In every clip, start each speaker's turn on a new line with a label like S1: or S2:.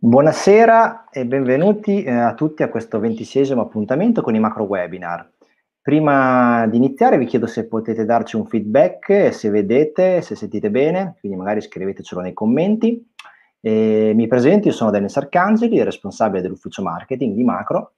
S1: Buonasera e benvenuti eh, a tutti a questo ventisesimo appuntamento con i macro webinar. Prima di iniziare vi chiedo se potete darci un feedback, se vedete, se sentite bene, quindi magari scrivetecelo nei commenti. E mi presento, io sono Daniel Sarcangeli, responsabile dell'ufficio marketing di Macro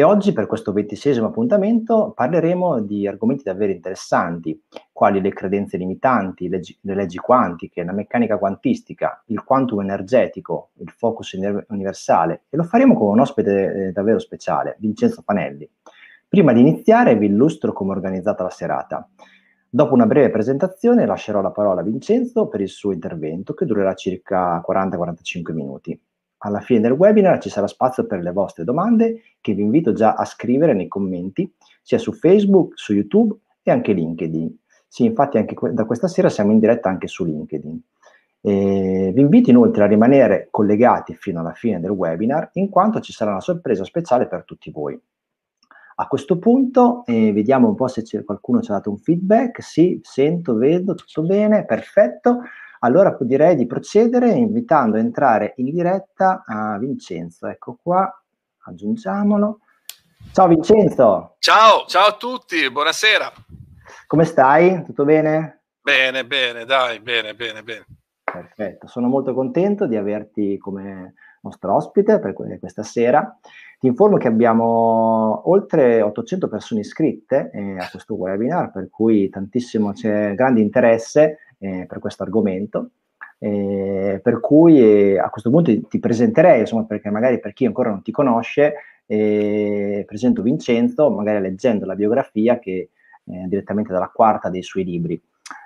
S1: e oggi per questo ventisesimo appuntamento parleremo di argomenti davvero interessanti, quali le credenze limitanti, le, le leggi quantiche, la meccanica quantistica, il quantum energetico, il focus universale e lo faremo con un ospite eh, davvero speciale, Vincenzo Panelli. Prima di iniziare vi illustro come è organizzata la serata. Dopo una breve presentazione lascerò la parola a Vincenzo per il suo intervento che durerà circa 40-45 minuti alla fine del webinar ci sarà spazio per le vostre domande che vi invito già a scrivere nei commenti, sia su Facebook, su YouTube e anche LinkedIn. Sì, infatti anche que- da questa sera siamo in diretta anche su LinkedIn. Eh, vi invito inoltre a rimanere collegati fino alla fine del webinar, in quanto ci sarà una sorpresa speciale per tutti voi. A questo punto eh, vediamo un po' se qualcuno ci ha dato un feedback. Sì, sento, vedo, tutto bene, perfetto. Allora direi di procedere invitando a entrare in diretta a Vincenzo. Ecco qua, aggiungiamolo. Ciao Vincenzo.
S2: Ciao, ciao a tutti, buonasera.
S1: Come stai? Tutto bene?
S2: Bene, bene, dai, bene, bene, bene.
S1: Perfetto, sono molto contento di averti come nostro ospite per questa sera ti informo che abbiamo oltre 800 persone iscritte eh, a questo webinar, per cui tantissimo c'è grande interesse eh, per questo argomento. Eh, per cui eh, a questo punto ti presenterei, insomma, perché magari per chi ancora non ti conosce, eh, presento Vincenzo, magari leggendo la biografia che eh, direttamente dalla quarta dei suoi libri.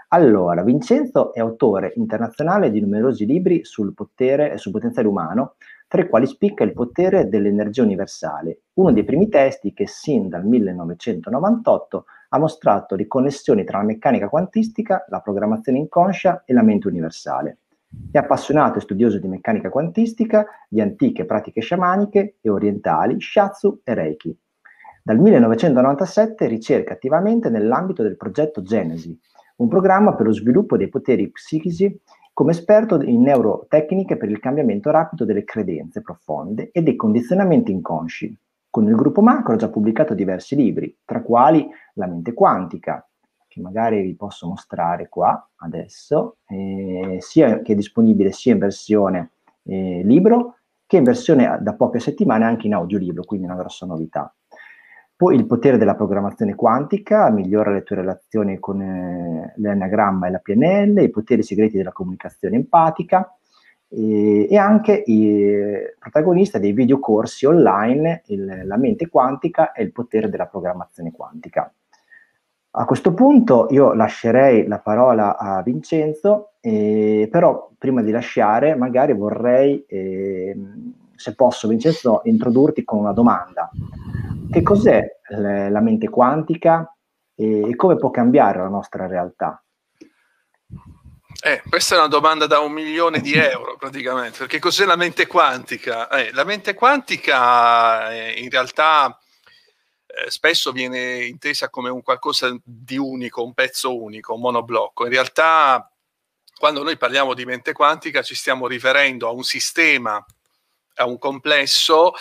S1: Allora, Vincenzo è autore internazionale di numerosi libri sul potere e sul potenziale umano, tra i quali spicca il potere dell'energia universale, uno dei primi testi che sin dal 1998 ha mostrato le connessioni tra la meccanica quantistica, la programmazione inconscia e la mente universale. È appassionato e studioso di meccanica quantistica, di antiche pratiche sciamaniche e orientali, shiatsu e reiki. Dal 1997 ricerca attivamente nell'ambito del progetto Genesi, un programma per lo sviluppo dei poteri psichici come esperto in neurotecniche per il cambiamento rapido delle credenze profonde e dei condizionamenti inconsci. Con il gruppo Macro ha già pubblicato diversi libri, tra quali La mente quantica, che magari vi posso mostrare qua adesso, eh, sia, che è disponibile sia in versione eh, libro che in versione da poche settimane anche in audiolibro, quindi una grossa novità. Poi il potere della programmazione quantica migliora le tue relazioni con eh, l'anagramma e la PNL, i poteri segreti della comunicazione empatica eh, e anche il eh, protagonista dei videocorsi online, il, la mente quantica e il potere della programmazione quantica. A questo punto io lascerei la parola a Vincenzo, eh, però prima di lasciare magari vorrei, eh, se posso Vincenzo, introdurti con una domanda. Che cos'è eh, la mente quantica e come può cambiare la nostra realtà?
S2: Eh, questa è una domanda da un milione di euro praticamente, perché cos'è la mente quantica? Eh, la mente quantica eh, in realtà eh, spesso viene intesa come un qualcosa di unico, un pezzo unico, un monoblocco. In realtà quando noi parliamo di mente quantica ci stiamo riferendo a un sistema, a un complesso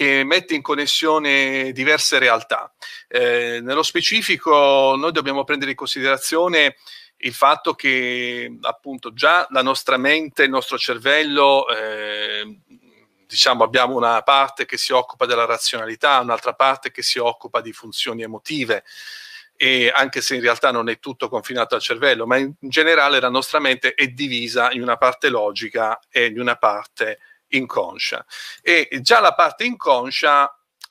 S2: che mette in connessione diverse realtà. Eh, nello specifico noi dobbiamo prendere in considerazione il fatto che appunto già la nostra mente, il nostro cervello, eh, diciamo abbiamo una parte che si occupa della razionalità, un'altra parte che si occupa di funzioni emotive e anche se in realtà non è tutto confinato al cervello, ma in generale la nostra mente è divisa in una parte logica e in una parte inconscia. E già la parte inconscia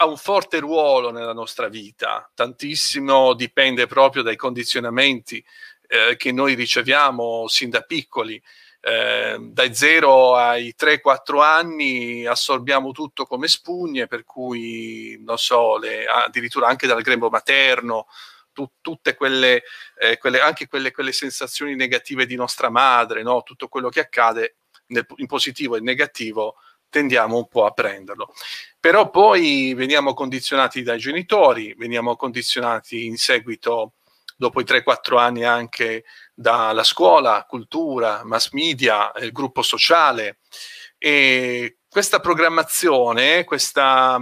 S2: ha un forte ruolo nella nostra vita, tantissimo dipende proprio dai condizionamenti eh, che noi riceviamo sin da piccoli. Eh, dai 0 ai 3-4 anni assorbiamo tutto come spugne, per cui non so, le, addirittura anche dal grembo materno, tu, tutte quelle, eh, quelle anche quelle, quelle, sensazioni negative di nostra madre, no? tutto quello che accade nel, in positivo e in negativo, tendiamo un po' a prenderlo. Però poi veniamo condizionati dai genitori, veniamo condizionati in seguito, dopo i 3-4 anni, anche dalla scuola, cultura, mass media, il gruppo sociale. E questa programmazione, questa,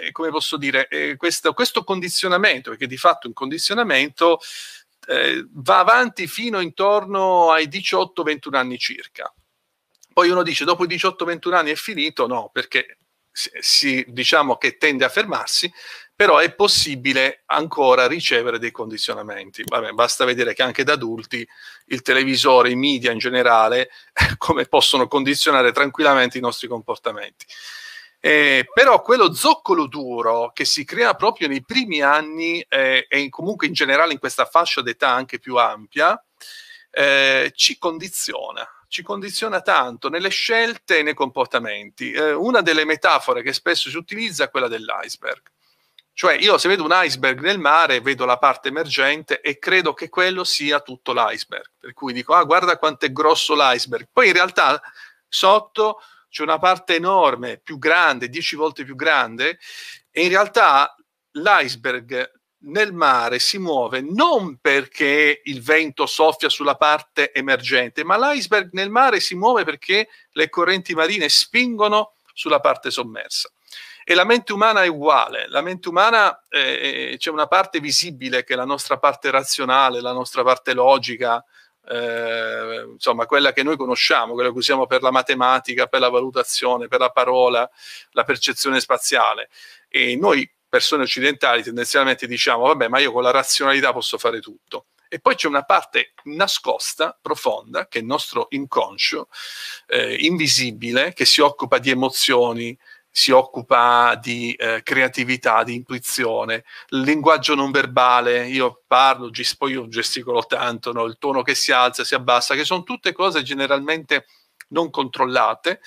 S2: eh, come posso dire, eh, questo, questo, condizionamento, perché di fatto un condizionamento eh, va avanti fino intorno ai 18-21 anni circa. Poi uno dice dopo i 18-21 anni è finito, no, perché si, diciamo che tende a fermarsi, però è possibile ancora ricevere dei condizionamenti. Vabbè, basta vedere che anche da adulti il televisore, i media in generale, come possono condizionare tranquillamente i nostri comportamenti. Eh, però quello zoccolo duro che si crea proprio nei primi anni eh, e comunque in generale in questa fascia d'età anche più ampia, eh, ci condiziona ci condiziona tanto nelle scelte e nei comportamenti. Eh, una delle metafore che spesso si utilizza è quella dell'iceberg. Cioè io se vedo un iceberg nel mare, vedo la parte emergente e credo che quello sia tutto l'iceberg. Per cui dico, ah guarda quanto è grosso l'iceberg. Poi in realtà sotto c'è una parte enorme, più grande, dieci volte più grande, e in realtà l'iceberg nel mare si muove non perché il vento soffia sulla parte emergente, ma l'iceberg nel mare si muove perché le correnti marine spingono sulla parte sommersa. E la mente umana è uguale, la mente umana eh, eh, c'è una parte visibile che è la nostra parte razionale, la nostra parte logica, eh, insomma, quella che noi conosciamo, quella che usiamo per la matematica, per la valutazione, per la parola, la percezione spaziale. E noi persone occidentali tendenzialmente diciamo vabbè ma io con la razionalità posso fare tutto e poi c'è una parte nascosta, profonda, che è il nostro inconscio, eh, invisibile, che si occupa di emozioni, si occupa di eh, creatività, di intuizione, il linguaggio non verbale, io parlo, gis- poi io gesticolo tanto, no? il tono che si alza, si abbassa, che sono tutte cose generalmente non controllate.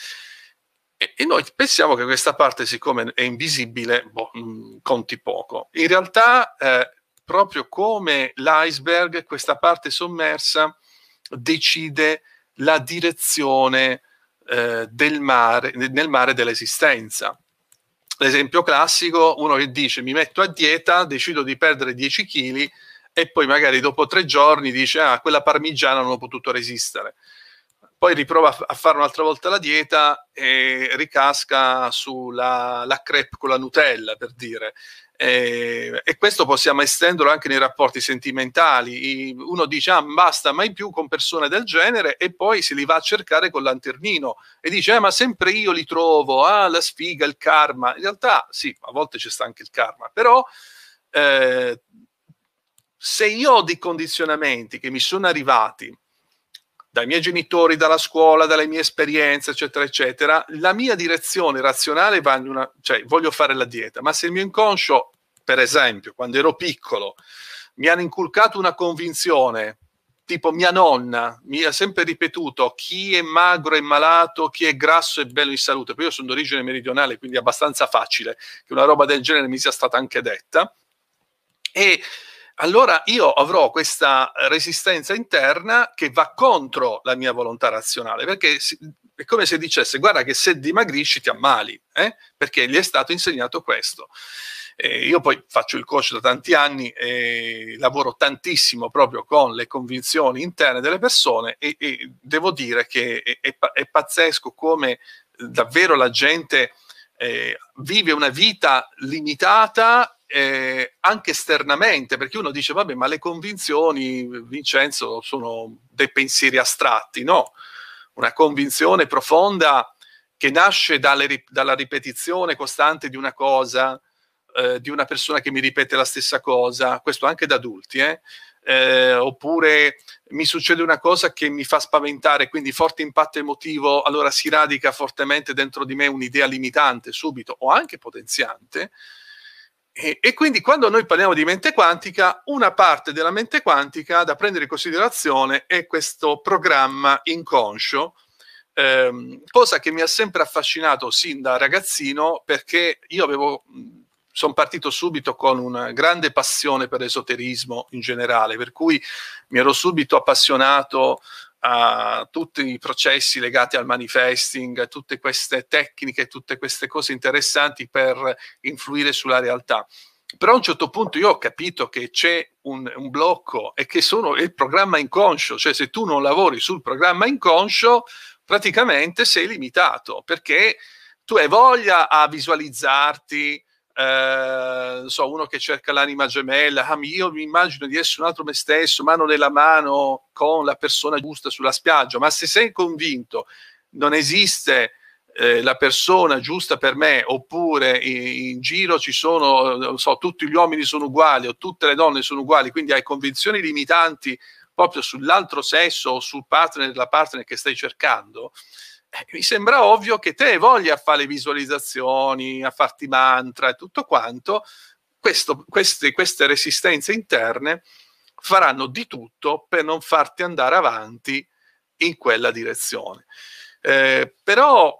S2: E, e noi pensiamo che questa parte, siccome è invisibile, boh, mm, conti poco. In realtà, eh, proprio come l'iceberg, questa parte sommersa decide la direzione eh, del mare, nel mare dell'esistenza. L'esempio classico, uno che dice mi metto a dieta, decido di perdere 10 kg e poi magari dopo tre giorni dice ah, quella parmigiana non ho potuto resistere poi riprova a fare un'altra volta la dieta e ricasca sulla crepe con la Nutella, per dire. E, e, questo possiamo estenderlo anche nei rapporti sentimentali. Uno dice ah, basta mai più con persone del genere e poi se li va a cercare col l'anternino e dice eh, ma sempre io li trovo, ah, la sfiga, il karma. In realtà sì, a volte ci sta anche il karma, però eh, se io ho dei condizionamenti che mi sono arrivati dai miei genitori, dalla scuola, dalle mie esperienze, eccetera, eccetera, la mia direzione razionale va in una, cioè voglio fare la dieta, ma se il mio inconscio, per esempio, quando ero piccolo, mi hanno inculcato una convinzione, tipo mia nonna mi ha sempre ripetuto chi è magro è malato, chi è grasso è bello in salute, poi io sono d'origine meridionale, quindi è abbastanza facile che una roba del genere mi sia stata anche detta. E allora io avrò questa resistenza interna che va contro la mia volontà razionale, perché è come se dicesse guarda che se dimagrisci ti ammali, eh? perché gli è stato insegnato questo. Eh, io poi faccio il coach da tanti anni e lavoro tantissimo proprio con le convinzioni interne delle persone e, e devo dire che è, è, è, pazzesco come davvero la gente eh, vive una vita limitata eh, anche esternamente, perché uno dice, vabbè, ma le convinzioni, Vincenzo, sono dei pensieri astratti, no? Una convinzione profonda che nasce dalle, dalla ripetizione costante di una cosa, eh, di una persona che mi ripete la stessa cosa, questo anche da adulti, eh? Eh, oppure mi succede una cosa che mi fa spaventare, quindi forte impatto emotivo, allora si radica fortemente dentro di me un'idea limitante subito o anche potenziante, e, e, quindi quando noi parliamo di mente quantica, una parte della mente quantica da prendere in considerazione è questo programma inconscio, ehm, cosa che mi ha sempre affascinato sin da ragazzino perché io avevo sono partito subito con una grande passione per l'esoterismo in generale, per cui mi ero subito appassionato a tutti i processi legati al manifesting, a tutte queste tecniche, tutte queste cose interessanti per influire sulla realtà. Però a un certo punto io ho capito che c'è un, un blocco e che sono il programma inconscio, cioè se tu non lavori sul programma inconscio, praticamente sei limitato perché tu hai voglia a visualizzarti, eh, non so, uno che cerca l'anima gemella, ah, io mi immagino di essere un altro me stesso, mano nella mano con la persona giusta sulla spiaggia, ma se sei convinto non esiste eh, la persona giusta per me, oppure in, in giro ci sono, so, tutti gli uomini sono uguali o tutte le donne sono uguali, quindi hai convinzioni limitanti proprio sull'altro sesso o sul partner della partner che stai cercando, eh, mi sembra ovvio che te voglia fare visualizzazioni, a farti mantra e tutto quanto, questo, queste, queste resistenze interne faranno di tutto per non farti andare avanti in quella direzione. Eh, però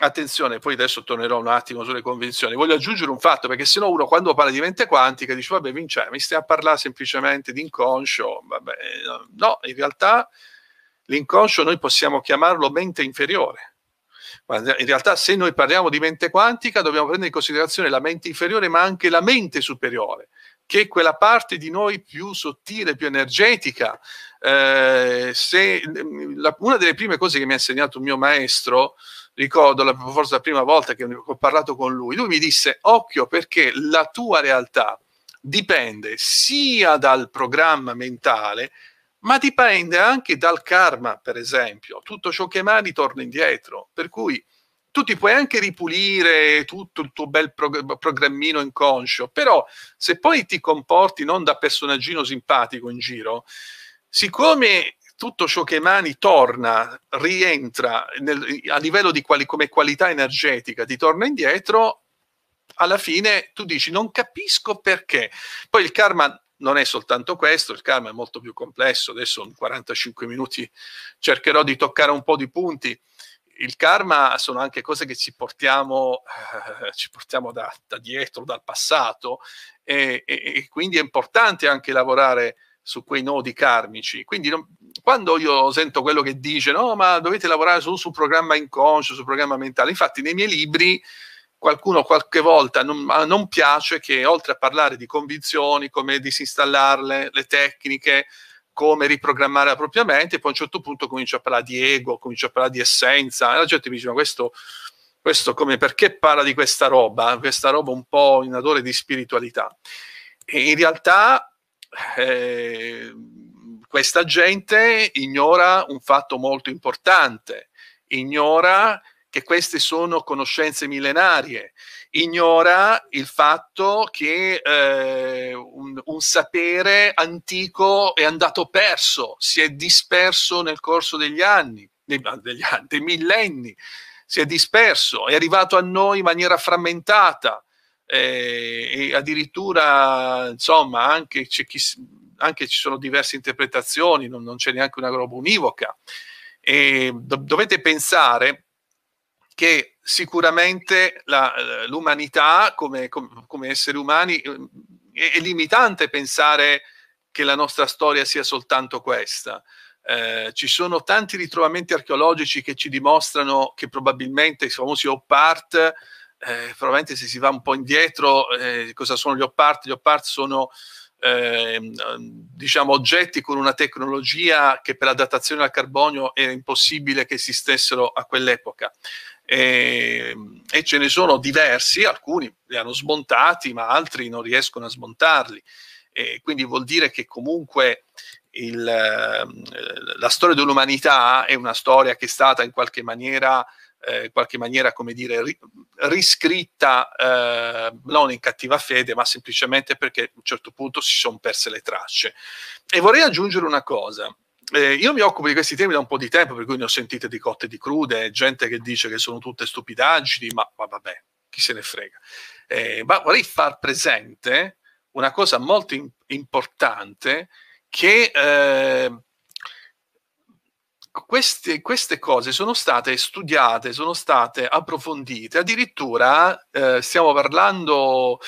S2: attenzione, poi adesso tornerò un attimo sulle convinzioni, voglio aggiungere un fatto perché se no uno quando parla di mente quantica dice vabbè Vincenzo mi stai a parlare semplicemente di inconscio, vabbè no, in realtà L'inconscio noi possiamo chiamarlo mente inferiore. Ma in realtà se noi parliamo di mente quantica dobbiamo prendere in considerazione la mente inferiore ma anche la mente superiore, che è quella parte di noi più sottile, più energetica. Eh, se, la, una delle prime cose che mi ha insegnato un mio maestro, ricordo la, forse la prima volta che ho parlato con lui, lui mi disse occhio perché la tua realtà dipende sia dal programma mentale ma dipende anche dal karma, per esempio. Tutto ciò che mani torna indietro, per cui tu ti puoi anche ripulire tutto il tuo bel prog- programmino inconscio, però se poi ti comporti non da personaggino simpatico in giro, siccome tutto ciò che emani torna, rientra nel, a livello di quali, come qualità energetica, ti torna indietro, alla fine tu dici non capisco perché. Poi il karma non è soltanto questo, il karma è molto più complesso, adesso in 45 minuti cercherò di toccare un po' di punti. Il karma sono anche cose che ci portiamo, eh, ci portiamo da, da, dietro, dal passato e, e, e, quindi è importante anche lavorare su quei nodi karmici. Quindi non, quando io sento quello che dice no, ma dovete lavorare su, su programma inconscio, su programma mentale, infatti nei miei libri qualcuno qualche volta non, non, piace che oltre a parlare di convinzioni, come disinstallarle, le tecniche, come riprogrammare la propria mente, poi a un certo punto comincia a parlare di ego, comincia a parlare di essenza, e la gente mi dice ma questo, questo come, perché parla di questa roba, questa roba un po' in adore di spiritualità. E in realtà eh, questa gente ignora un fatto molto importante, ignora che queste sono conoscenze millenarie, ignora il fatto che eh, un, un, sapere antico è andato perso, si è disperso nel corso degli anni, dei, degli anni, dei millenni, si è disperso, è arrivato a noi in maniera frammentata. Eh, e addirittura insomma anche, chi, anche, ci sono diverse interpretazioni non, non c'è neanche una roba univoca e dovete pensare che sicuramente eh, l'umanità come, come, come, esseri umani eh, è, è, limitante pensare che la nostra storia sia soltanto questa. Eh, ci sono tanti ritrovamenti archeologici che ci dimostrano che probabilmente i famosi Oppart, eh, probabilmente se si va un po' indietro, eh, cosa sono gli Oppart? Gli Oppart sono ehm, diciamo oggetti con una tecnologia che per la datazione al carbonio era impossibile che esistessero a quell'epoca e, ehm, e ce ne sono diversi, alcuni li hanno smontati, ma altri non riescono a smontarli. E quindi vuol dire che comunque il, ehm, la storia dell'umanità è una storia che è stata in qualche maniera, eh, qualche maniera come dire, ri, riscritta eh, non in cattiva fede, ma semplicemente perché a un certo punto si sono perse le tracce. E vorrei aggiungere una cosa eh, io mi occupo di questi temi da un po' di tempo, per cui ne ho sentite di cotte e di crude, gente che dice che sono tutte stupidaggini, ma, ma vabbè, chi se ne frega. Eh, ma vorrei far presente una cosa molto in- importante che eh, Ecco, queste, queste, cose sono state studiate, sono state approfondite, addirittura eh, stiamo parlando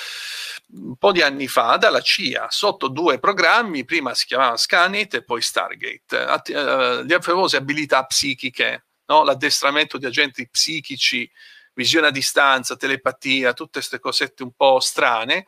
S2: un po' di anni fa dalla CIA, sotto due programmi, prima si chiamava Scanit e poi Stargate, At- eh, le famose abilità psichiche, no? l'addestramento di agenti psichici, visione a distanza, telepatia, tutte queste cosette un po' strane.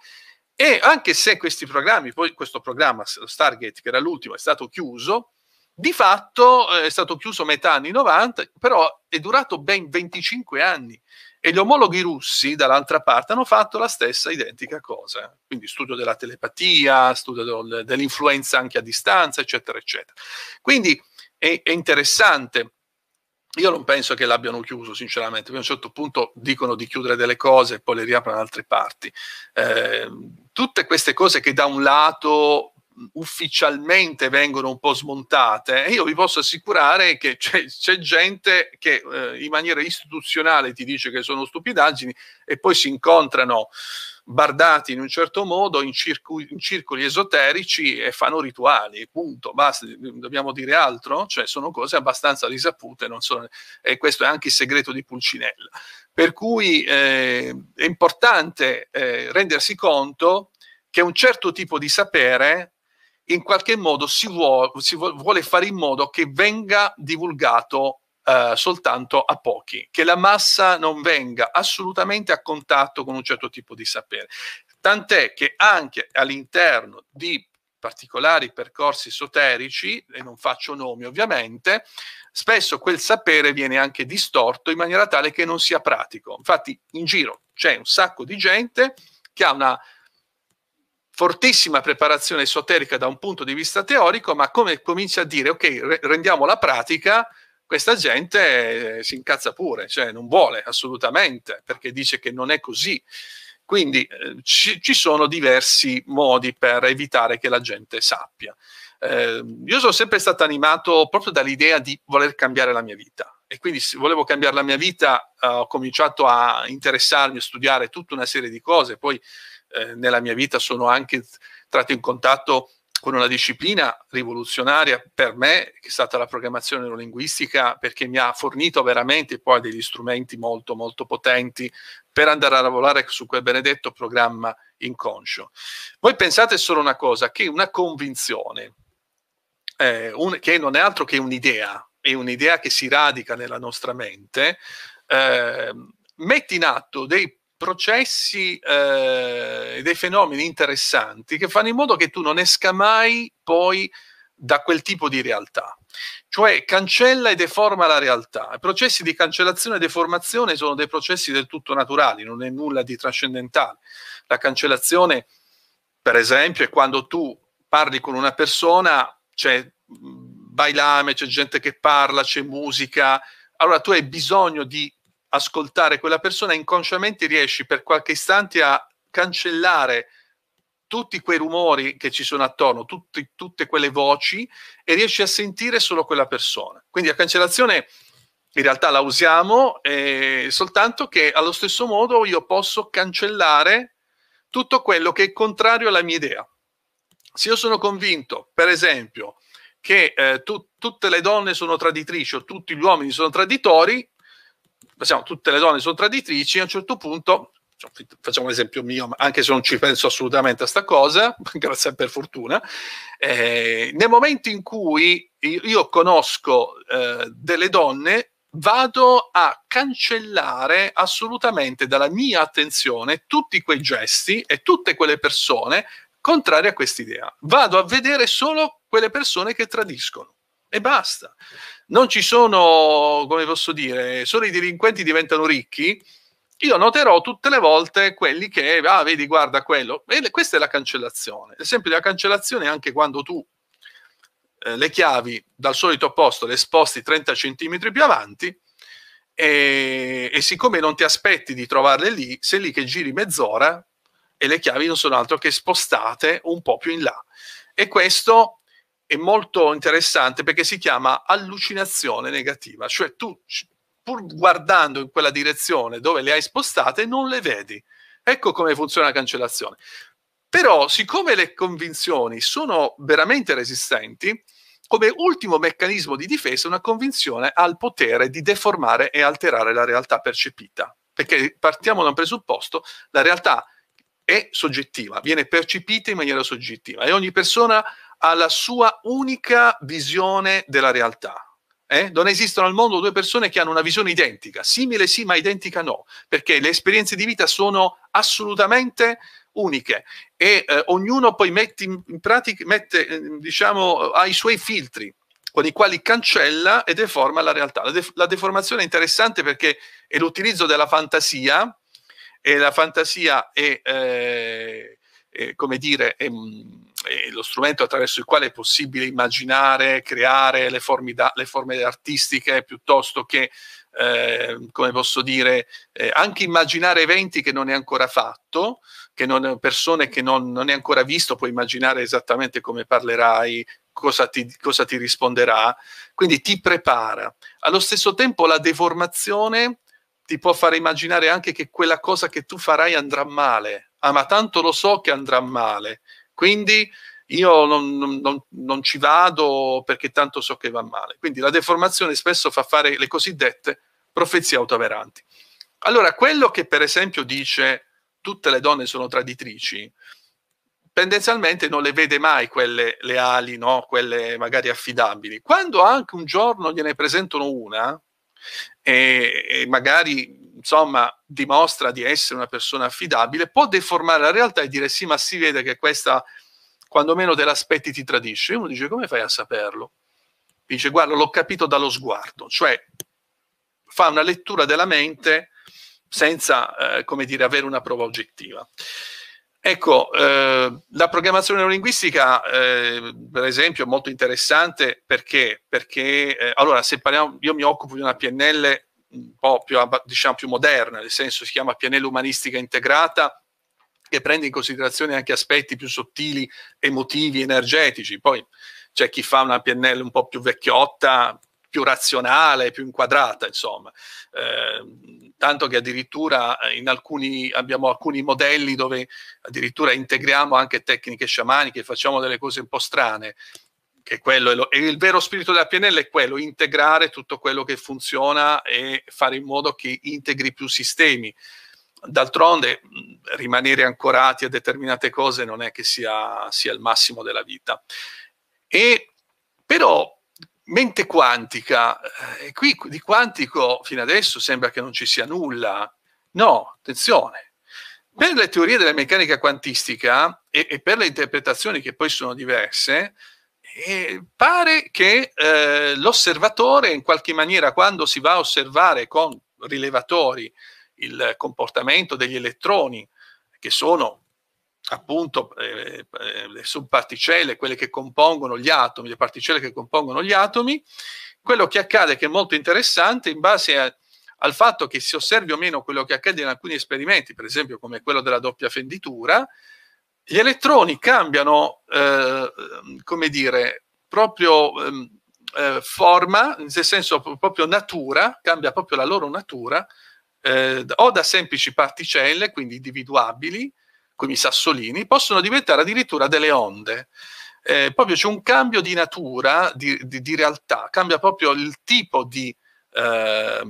S2: E anche se questi programmi, poi questo programma Stargate, che era l'ultimo, è stato chiuso, di fatto eh, è stato chiuso metà anni 90, però è durato ben 25 anni e gli omologhi russi dall'altra parte hanno fatto la stessa identica cosa, quindi studio della telepatia, studio dell'influenza anche a distanza, eccetera, eccetera. Quindi è, è interessante io non penso che l'abbiano chiuso, sinceramente, a un certo punto dicono di chiudere delle cose e poi le riaprono in altre parti. Eh, tutte queste cose che da un lato ufficialmente vengono un po' smontate, io vi posso assicurare che c'è, c'è gente che eh, in maniera istituzionale ti dice che sono stupidaggini e poi si incontrano bardati in un certo modo in, circu- in circoli esoterici e fanno rituali, punto, basta, dobbiamo dire altro, cioè sono cose abbastanza risapute, sono, e questo è anche il segreto di Pulcinella. Per cui eh, è importante eh, rendersi conto che un certo tipo di sapere in qualche modo si, vuole, si vuole fare in modo che venga divulgato Uh, soltanto a pochi, che la massa non venga assolutamente a contatto con un certo tipo di sapere. Tant'è che anche all'interno di particolari percorsi esoterici, e non faccio nomi ovviamente, spesso quel sapere viene anche distorto in maniera tale che non sia pratico. Infatti in giro c'è un sacco di gente che ha una fortissima preparazione esoterica da un punto di vista teorico, ma come comincia a dire, ok, re- rendiamo la pratica, questa gente eh, si incazza pure, cioè non vuole assolutamente, perché dice che non è così. Quindi eh, ci, ci, sono diversi modi per evitare che la gente sappia. Eh, io sono sempre stato animato proprio dall'idea di voler cambiare la mia vita e quindi se volevo cambiare la mia vita eh, ho cominciato a interessarmi, a studiare tutta una serie di cose, poi eh, nella mia vita sono anche tratto in contatto con una disciplina rivoluzionaria per me, che è stata la programmazione neurolinguistica, perché mi ha fornito veramente poi degli strumenti molto, molto potenti per andare a lavorare su quel benedetto programma inconscio. Voi pensate solo una cosa, che una convinzione, eh, un, che non è altro che un'idea, è un'idea che si radica nella nostra mente, eh, mette in atto dei processi eh, e eh, dei fenomeni interessanti che fanno in modo che tu non esca mai poi da quel tipo di realtà. Cioè cancella e deforma la realtà. I processi di cancellazione e deformazione sono dei processi del tutto naturali, non è nulla di trascendentale. La cancellazione, per esempio, è quando tu parli con una persona, c'è bailame, c'è gente che parla, c'è musica, allora tu hai bisogno di ascoltare quella persona, inconsciamente riesci per qualche istante a cancellare tutti quei rumori che ci sono attorno, tutti, tutte quelle voci e riesci a sentire solo quella persona. Quindi la cancellazione in realtà la usiamo eh, soltanto che allo stesso modo io posso cancellare tutto quello che è contrario alla mia idea. Se io sono convinto, per esempio, che eh, tu, tutte le donne sono traditrici o tutti gli uomini sono traditori, diciamo, tutte le donne sono traditrici, a un certo punto, facciamo un esempio mio, anche se non ci penso assolutamente a sta cosa, grazie per fortuna, eh, nel momento in cui io conosco eh, delle donne vado a cancellare assolutamente dalla mia attenzione tutti quei gesti e tutte quelle persone contrarie a quest'idea. Vado a vedere solo quelle persone che tradiscono e basta non ci sono, come posso dire, solo i delinquenti diventano ricchi, io noterò tutte le volte quelli che, ah, vedi, guarda quello. E questa è la cancellazione. L'esempio della cancellazione è anche quando tu eh, le chiavi dal solito posto le sposti 30 centimetri più avanti e, e, siccome non ti aspetti di trovarle lì, sei lì che giri mezz'ora e le chiavi non sono altro che spostate un po' più in là. E questo è molto interessante perché si chiama allucinazione negativa, cioè tu pur guardando in quella direzione dove le hai spostate non le vedi. Ecco come funziona la cancellazione. Però siccome le convinzioni sono veramente resistenti, come ultimo meccanismo di difesa una convinzione ha il potere di deformare e alterare la realtà percepita. Perché partiamo da un presupposto, la realtà è soggettiva, viene percepita in maniera soggettiva e ogni persona alla sua unica visione della realtà. Eh? Non esistono al mondo due persone che hanno una visione identica, simile sì, ma identica no, perché le esperienze di vita sono assolutamente uniche e eh, ognuno poi mette in pratica, mette, eh, diciamo, ha i suoi filtri con i quali cancella e deforma la realtà. La, def- la deformazione è interessante perché è l'utilizzo della fantasia e la fantasia è eh, eh, come dire, è, è, lo strumento attraverso il quale è possibile immaginare, creare le, da, le forme artistiche piuttosto che, eh, come posso dire, eh, anche immaginare eventi che non è ancora fatto, che non, persone che non, non è ancora visto, puoi immaginare esattamente come parlerai, Cosa ti, cosa ti, risponderà, quindi ti prepara. Allo stesso tempo la deformazione ti può fare immaginare anche che quella cosa che tu farai andrà male. Ah, ma tanto lo so che andrà male. Quindi io non, non, non, ci vado perché tanto so che va male. Quindi la deformazione spesso fa fare le cosiddette profezie autoaveranti. Allora, quello che per esempio dice tutte le donne sono traditrici, tendenzialmente non le vede mai quelle leali, no? quelle magari affidabili. Quando anche un giorno gliene presentano una, e, e magari insomma dimostra di essere una persona affidabile, può deformare la realtà e dire sì, ma si vede che questa, quando meno te l'aspetti, ti tradisce. E uno dice come fai a saperlo? Dice guarda, l'ho capito dallo sguardo, cioè fa una lettura della mente senza, eh, come dire, avere una prova oggettiva. Ecco, eh, la programmazione neurolinguistica, eh, per esempio, è molto interessante perché, perché eh, allora, se parliamo, io mi occupo di una PNL un po' più, diciamo, più moderna, nel senso si chiama PNL umanistica integrata, che prende in considerazione anche aspetti più sottili, emotivi, energetici. Poi c'è chi fa una PNL un po' più vecchiotta, più razionale, più inquadrata, insomma. Eh, tanto che addirittura eh, in alcuni, abbiamo alcuni modelli dove addirittura integriamo anche tecniche sciamaniche, facciamo delle cose un po' strane che quello è lo, e il vero spirito della PNL è quello, integrare tutto quello che funziona e fare in modo che integri più sistemi. D'altronde rimanere ancorati a determinate cose non è che sia, sia il massimo della vita. E però mente quantica, eh, e qui di quantico fino adesso sembra che non ci sia nulla. No, attenzione. Per le teorie della meccanica quantistica e, e per le interpretazioni che poi sono diverse, eh, pare che eh, l'osservatore in qualche maniera quando si va a osservare con rilevatori il comportamento degli elettroni, che sono appunto eh, le eh, subparticelle, quelle che compongono gli atomi, le particelle che compongono gli atomi, quello che accade, che è molto interessante, in base a, al fatto che si osservi o meno quello che accade in alcuni esperimenti, per esempio come quello della doppia fenditura, gli elettroni cambiano, eh, come dire, proprio ehm, eh, forma, nel senso proprio natura, cambia proprio la loro natura, eh, o da semplici particelle, quindi individuabili, come i sassolini, possono diventare addirittura delle onde. Eh, proprio c'è un cambio di natura, di, di, di realtà, cambia proprio il tipo di... Eh,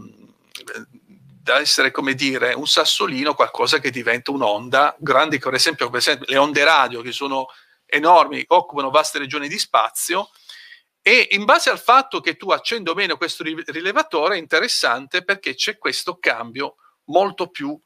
S2: da essere, come dire, un sassolino, qualcosa che diventa un'onda, grandi, per esempio, per esempio le onde radio, che sono enormi, occupano vaste regioni di spazio, e in base al fatto che tu accendo meno questo rilevatore è interessante perché c'è questo cambio molto più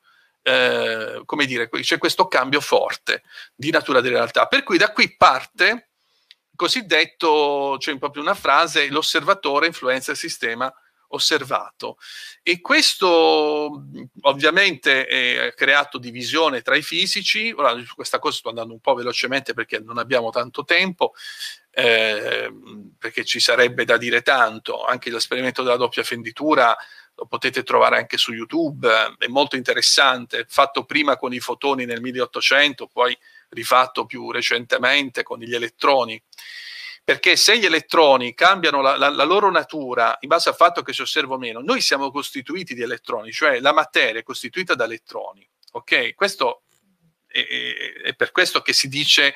S2: eh, come dire, c'è questo cambio forte di natura della realtà. Per cui da qui parte il cosiddetto, c'è cioè proprio una frase, l'osservatore influenza il sistema osservato. E questo ovviamente ha creato divisione tra i fisici, ora su questa cosa sto andando un po' velocemente perché non abbiamo tanto tempo, eh, perché ci sarebbe da dire tanto, anche l'esperimento della doppia fenditura lo potete trovare anche su YouTube, eh, è molto interessante, fatto prima con i fotoni nel 1800, poi rifatto più recentemente con gli elettroni. Perché se gli elettroni cambiano la, la, la loro natura in base al fatto che si osserva o meno, noi siamo costituiti di elettroni, cioè la materia è costituita da elettroni. Ok? Questo è, è, è per questo che si dice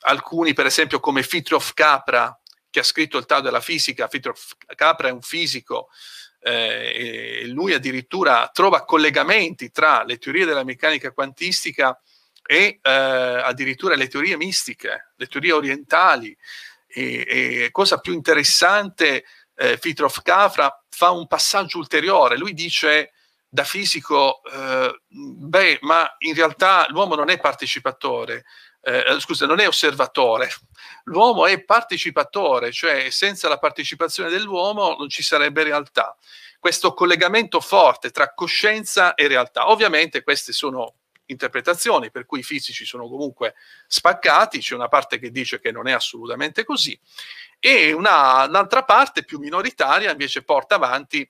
S2: alcuni, per esempio, come Fitrov Capra, che ha scritto il Tao della fisica. Fitrov Capra è un fisico eh, e lui addirittura trova collegamenti tra le teorie della meccanica quantistica e eh, addirittura le teorie mistiche, le teorie orientali. E, e cosa più interessante, eh, Fitrov Kafra fa un passaggio ulteriore, lui dice da fisico, eh, beh, ma in realtà l'uomo non è partecipatore, eh, eh, scusa, non è osservatore, l'uomo è partecipatore, cioè senza la partecipazione dell'uomo non ci sarebbe realtà. Questo collegamento forte tra coscienza e realtà. Ovviamente queste sono interpretazioni, per cui i fisici sono comunque spaccati, c'è una parte che dice che non è assolutamente così, e una, un'altra parte più minoritaria invece porta avanti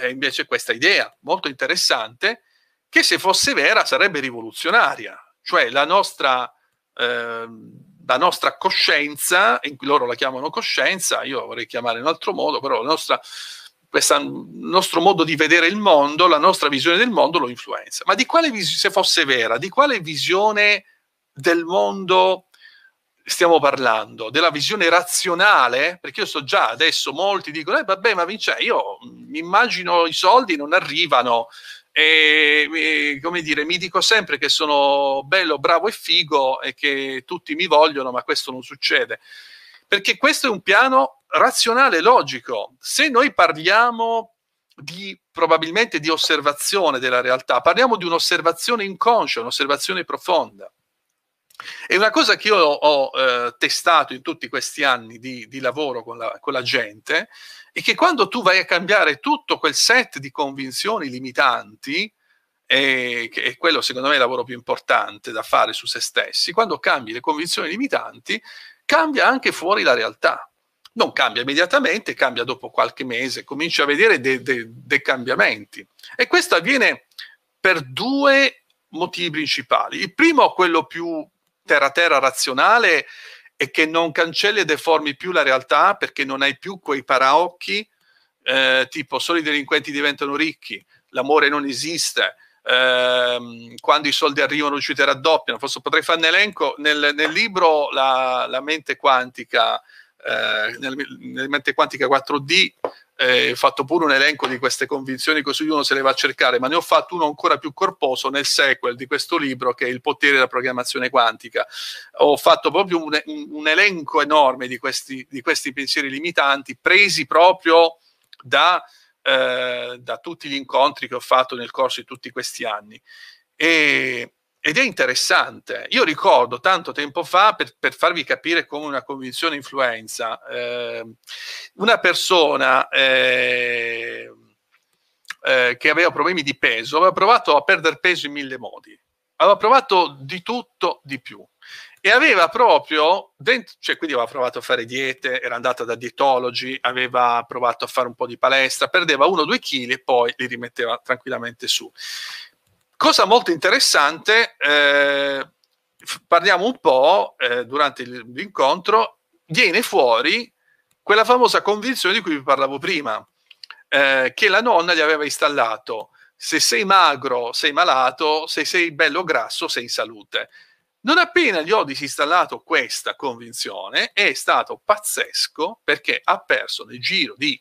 S2: eh, invece questa idea molto interessante che se fosse vera sarebbe rivoluzionaria, cioè la nostra eh, la nostra coscienza, in cui loro la chiamano coscienza, io vorrei chiamare in altro modo, però la nostra, questa, il nostro modo di vedere il mondo, la nostra visione del mondo lo influenza. Ma di quale visione, se fosse vera, di quale visione del mondo stiamo parlando? Della visione razionale? Perché io so già adesso molti dicono, eh, vabbè, ma Vince, io mi mm, immagino i soldi non arrivano e, e, come dire, mi dico sempre che sono bello, bravo e figo e che tutti mi vogliono, ma questo non succede. Perché questo è un piano razionale, logico. Se noi parliamo di, probabilmente di osservazione della realtà, parliamo di un'osservazione inconscia, un'osservazione profonda. E una cosa che io ho eh, testato in tutti questi anni di, di lavoro con la, con la gente e che quando tu vai a cambiare tutto quel set di convinzioni limitanti, e, eh, che è quello secondo me il lavoro più importante da fare su se stessi, quando cambi le convinzioni limitanti, cambia anche fuori la realtà. Non cambia immediatamente, cambia dopo qualche mese, cominci a vedere dei de, de cambiamenti. E questo avviene per due motivi principali. Il primo, quello più terra-terra razionale, e che non cancelli e deformi più la realtà perché non hai più quei paraocchi eh, tipo solo i delinquenti diventano ricchi, l'amore non esiste, ehm, quando i soldi arrivano uscite raddoppiano. Forse potrei fare un elenco. Nel, nel libro la, la, mente quantica, eh, nel, mente quantica 4D, eh, fatto pure un elenco di queste convinzioni così uno se le va a cercare, ma ne ho fatto uno ancora più corposo nel sequel di questo libro che è Il potere della programmazione quantica. Ho fatto proprio un, un elenco enorme di questi, di questi, pensieri limitanti presi proprio da, eh, da tutti gli incontri che ho fatto nel corso di tutti questi anni. E, ed è interessante. Io ricordo tanto tempo fa, per, per farvi capire come una convinzione influenza, eh, una persona eh, eh, che aveva problemi di peso aveva provato a perdere peso in mille modi, aveva provato di tutto, di più. E aveva proprio, dentro, cioè quindi aveva provato a fare diete, era andata da dietologi, aveva provato a fare un po' di palestra, perdeva 1 due chili e poi li rimetteva tranquillamente su Cosa molto interessante, eh, parliamo un po' eh, durante l'incontro, viene fuori quella famosa convinzione di cui vi parlavo prima, eh, che la nonna gli aveva installato. Se sei magro, sei malato, se sei bello grasso, sei in salute. Non appena gli ho disinstallato questa convinzione, è stato pazzesco perché ha perso nel giro di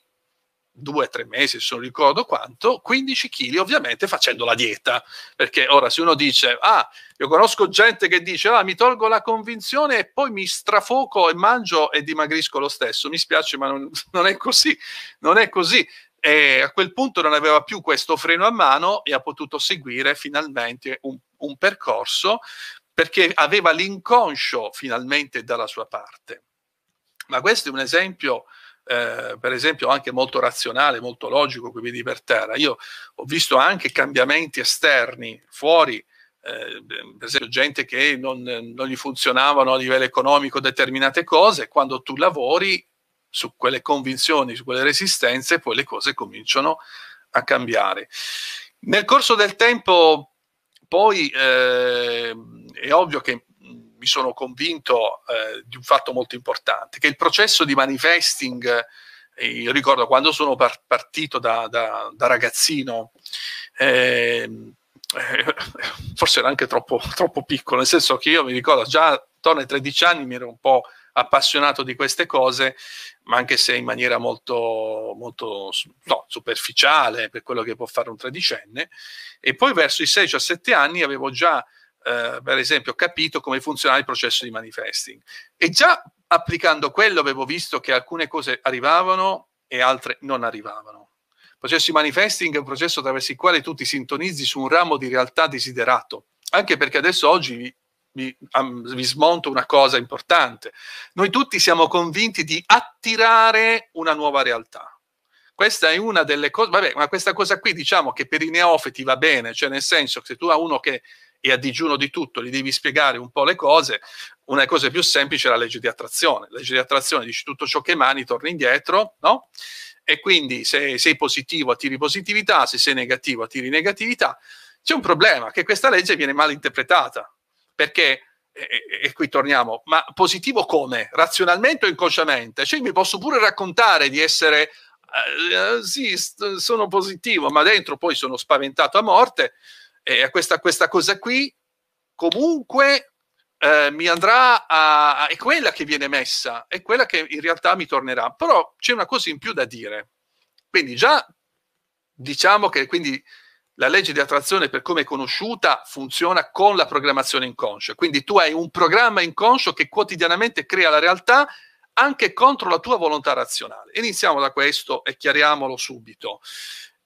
S2: due o tre mesi, se non ricordo quanto, 15 kg ovviamente facendo la dieta. Perché ora se uno dice, ah, io conosco gente che dice, ah, mi tolgo la convinzione e poi mi strafoco e mangio e dimagrisco lo stesso. Mi spiace, ma non, non è così. Non è così. E a quel punto non aveva più questo freno a mano e ha potuto seguire finalmente un, un percorso perché aveva l'inconscio finalmente dalla sua parte. Ma questo è un esempio eh, per esempio anche molto razionale, molto logico che vedi per terra. Io ho visto anche cambiamenti esterni fuori, eh, per esempio gente che non, non gli funzionavano a livello economico determinate cose, quando tu lavori su quelle convinzioni, su quelle resistenze, poi le cose cominciano a cambiare. Nel corso del tempo poi eh, è ovvio che mi sono convinto eh, di un fatto molto importante, che il processo di manifesting, eh, ricordo quando sono par- partito da, da, da ragazzino, ehm, eh, forse era anche troppo, troppo, piccolo, nel senso che io mi ricordo già attorno ai 13 anni mi ero un po' appassionato di queste cose, ma anche se in maniera molto, molto no, superficiale per quello che può fare un tredicenne. E poi verso i 16 17 anni avevo già eh, per esempio, capito come funzionava il processo di manifesting. E già applicando quello avevo visto che alcune cose arrivavano e altre non arrivavano. Il processo di manifesting è un processo attraverso il quale tu ti sintonizzi su un ramo di realtà desiderato, anche perché adesso oggi vi, vi, um, vi smonto una cosa importante. Noi tutti siamo convinti di attirare una nuova realtà questa è una delle cose, vabbè, ma questa cosa qui diciamo che per i neofiti va bene, cioè nel senso che se tu hai uno che e a digiuno di tutto gli devi spiegare un po' le cose, una cosa più semplice è la legge di attrazione. La legge di attrazione dice tutto ciò che mani torna indietro, no? E quindi se sei positivo attiri positività, se sei negativo attiri negatività. C'è un problema, che questa legge viene mal interpretata, perché e, qui torniamo, ma positivo come? Razionalmente o inconsciamente? Cioè mi posso pure raccontare di essere, eh, sì, sono positivo, ma dentro poi sono spaventato a morte, eh, questa, questa, cosa qui comunque eh, mi andrà a, a... è quella che viene messa, è quella che in realtà mi tornerà, però c'è una cosa in più da dire. Quindi già diciamo che quindi la legge di attrazione per come è conosciuta funziona con la programmazione inconscia, quindi tu hai un programma inconscio che quotidianamente crea la realtà anche contro la tua volontà razionale. Iniziamo da questo e chiariamolo subito.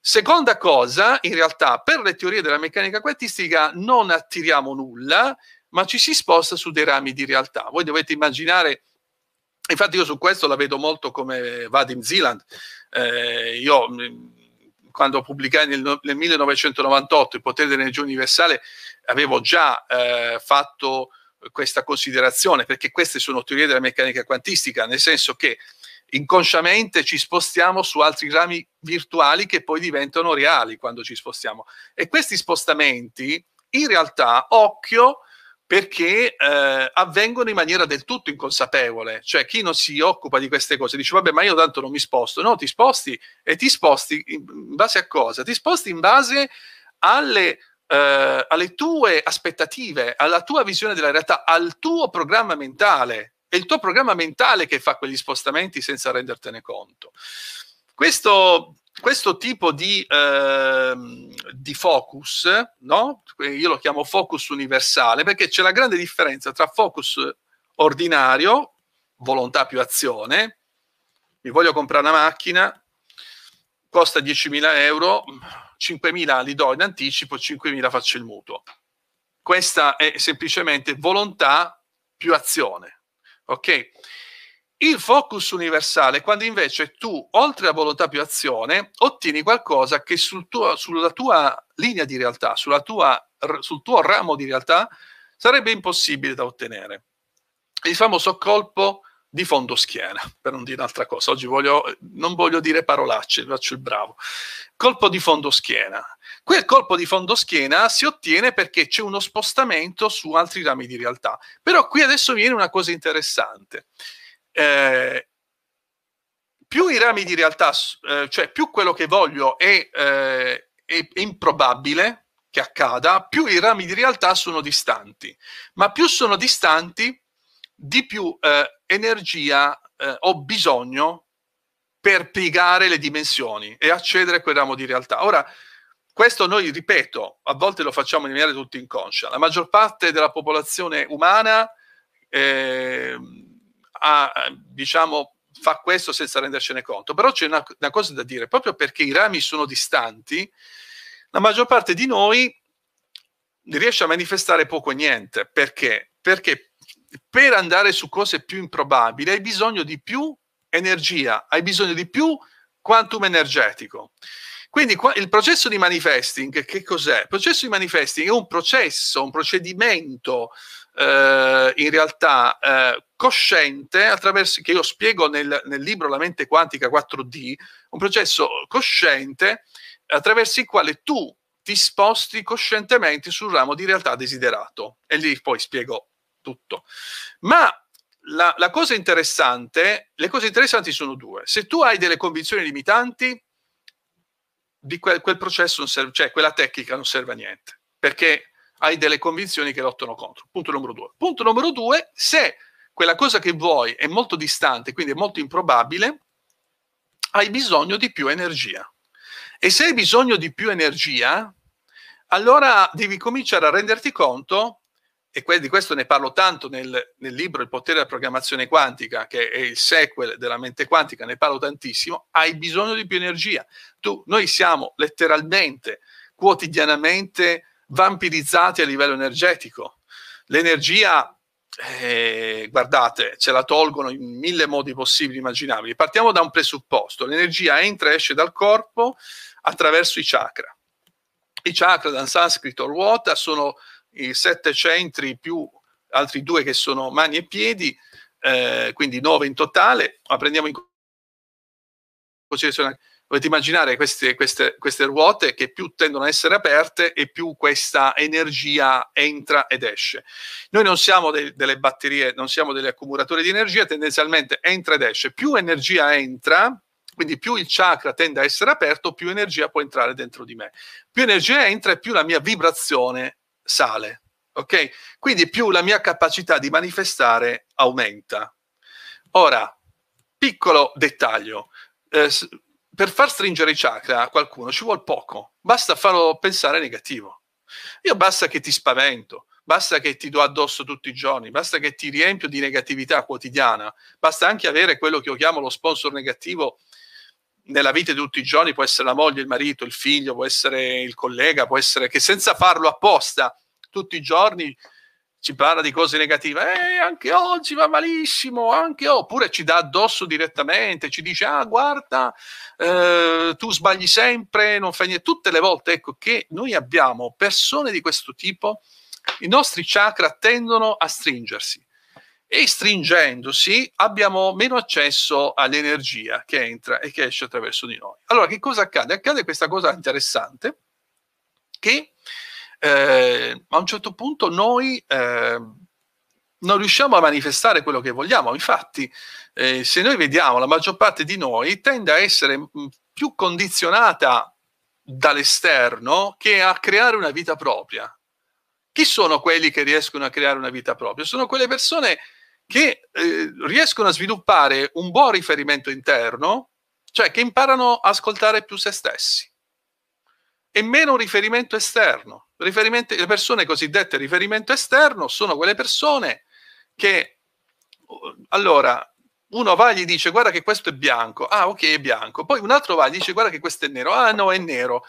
S2: Seconda cosa, in realtà, per le teorie della meccanica quantistica non attiriamo nulla, ma ci si sposta su dei rami di realtà. Voi dovete immaginare, infatti io su questo la vedo molto come Vadim Zeland. Eh, io mm, quando pubblicai nel, nel, 1998 Il potere dell'energia universale avevo già eh, fatto questa considerazione, perché queste sono teorie della meccanica quantistica, nel senso che inconsciamente ci spostiamo su altri rami virtuali che poi diventano reali quando ci spostiamo. E questi spostamenti, in realtà, occhio, perché eh, avvengono in maniera del tutto inconsapevole. Cioè, chi non si occupa di queste cose dice, vabbè, ma io tanto non mi sposto. No, ti sposti e ti sposti in base a cosa? Ti sposti in base alle, eh, alle tue aspettative, alla tua visione della realtà, al tuo programma mentale è il tuo programma mentale che fa quegli spostamenti senza rendertene conto. Questo, questo tipo di, eh, di focus, no? io lo chiamo focus universale, perché c'è la grande differenza tra focus ordinario, volontà più azione, mi voglio comprare una macchina, costa 10.000 euro, 5.000 li do in anticipo, 5.000 faccio il mutuo. Questa è semplicemente volontà più azione. Ok? Il focus universale quando invece tu, oltre a volontà più azione, ottieni qualcosa che sul tuo, sulla tua linea di realtà, tua, sul tuo ramo di realtà, sarebbe impossibile da ottenere. Il famoso colpo di fondo schiena, per non dire un'altra cosa. Oggi voglio, non voglio dire parolacce, faccio il bravo. Colpo di fondo schiena. Quel colpo di fondo schiena si ottiene perché c'è uno spostamento su altri rami di realtà. Però qui adesso viene una cosa interessante. Eh, più i rami di realtà, eh, cioè più quello che voglio è, eh, è, improbabile che accada, più i rami di realtà sono distanti. Ma più sono distanti, di più eh, energia eh, ho bisogno per piegare le dimensioni e accedere a quel ramo di realtà. Ora, questo noi, ripeto, a volte lo facciamo in maniera tutto inconscia. La maggior parte della popolazione umana eh, ha, diciamo, fa questo senza rendercene conto. Però c'è una, una cosa da dire, proprio perché i rami sono distanti, la maggior parte di noi riesce a manifestare poco e niente. Perché? Perché per andare su cose più improbabili hai bisogno di più energia, hai bisogno di più quantum energetico. Quindi qua, il processo di manifesting, che cos'è? Il processo di manifesting è un processo, un procedimento eh, in realtà eh, cosciente, attraverso, che io spiego nel, nel libro La mente quantica 4D, un processo cosciente attraverso il quale tu ti sposti coscientemente sul ramo di realtà desiderato. E lì poi spiego tutto. Ma la, la cosa interessante, le cose interessanti sono due. Se tu hai delle convinzioni limitanti, di quel, quel processo, serve, cioè quella tecnica non serve a niente, perché hai delle convinzioni che lottano contro. Punto numero due. Punto numero due, se quella cosa che vuoi è molto distante, quindi è molto improbabile, hai bisogno di più energia. E se hai bisogno di più energia, allora devi cominciare a renderti conto e di questo ne parlo tanto nel, nel, libro Il potere della programmazione quantica, che è il sequel della mente quantica, ne parlo tantissimo, hai bisogno di più energia. Tu, noi siamo letteralmente, quotidianamente vampirizzati a livello energetico. L'energia, eh, guardate, ce la tolgono in mille modi possibili, immaginabili. Partiamo da un presupposto, l'energia entra e esce dal corpo attraverso i chakra. I chakra dal sanscrito ruota sono i sette centri più altri due che sono mani e piedi, eh, quindi nove in totale, ma prendiamo in considerazione, potete immaginare queste, queste, queste ruote che più tendono a essere aperte e più questa energia entra ed esce. Noi non siamo de delle batterie, non siamo degli accumulatori di energia, tendenzialmente entra ed esce. Più energia entra, quindi più il chakra tende a essere aperto, più energia può entrare dentro di me. Più energia entra e più la mia vibrazione sale. Ok? Quindi più la mia capacità di manifestare aumenta. Ora, piccolo dettaglio, eh, per far stringere i chakra a qualcuno ci vuole poco, basta farlo pensare negativo. Io basta che ti spavento, basta che ti do addosso tutti i giorni, basta che ti riempio di negatività quotidiana, basta anche avere quello che io chiamo lo sponsor negativo nella vita di tutti i giorni, può essere la moglie, il marito, il figlio, può essere il collega, può essere che senza farlo apposta tutti i giorni ci parla di cose negative, eh, anche oggi va malissimo, anche oppure ci dà addosso direttamente, ci dice, ah guarda, eh, tu sbagli sempre, non fai niente, tutte le volte, ecco, che noi abbiamo persone di questo tipo, i nostri chakra tendono a stringersi, e stringendosi abbiamo meno accesso all'energia che entra e che esce attraverso di noi. Allora, che cosa accade? Accade questa cosa interessante che eh, a un certo punto noi eh, non riusciamo a manifestare quello che vogliamo. Infatti, eh, se noi vediamo, la maggior parte di noi tende a essere mm, più condizionata dall'esterno che a creare una vita propria. Chi sono quelli che riescono a creare una vita propria? Sono quelle persone che che eh, riescono a sviluppare un buon riferimento interno, cioè che imparano a ascoltare più se stessi e meno un riferimento esterno. le persone cosiddette riferimento esterno sono quelle persone che, allora, uno va e gli dice guarda che questo è bianco, ah ok è bianco, poi un altro va e gli dice guarda che questo è nero, ah no è nero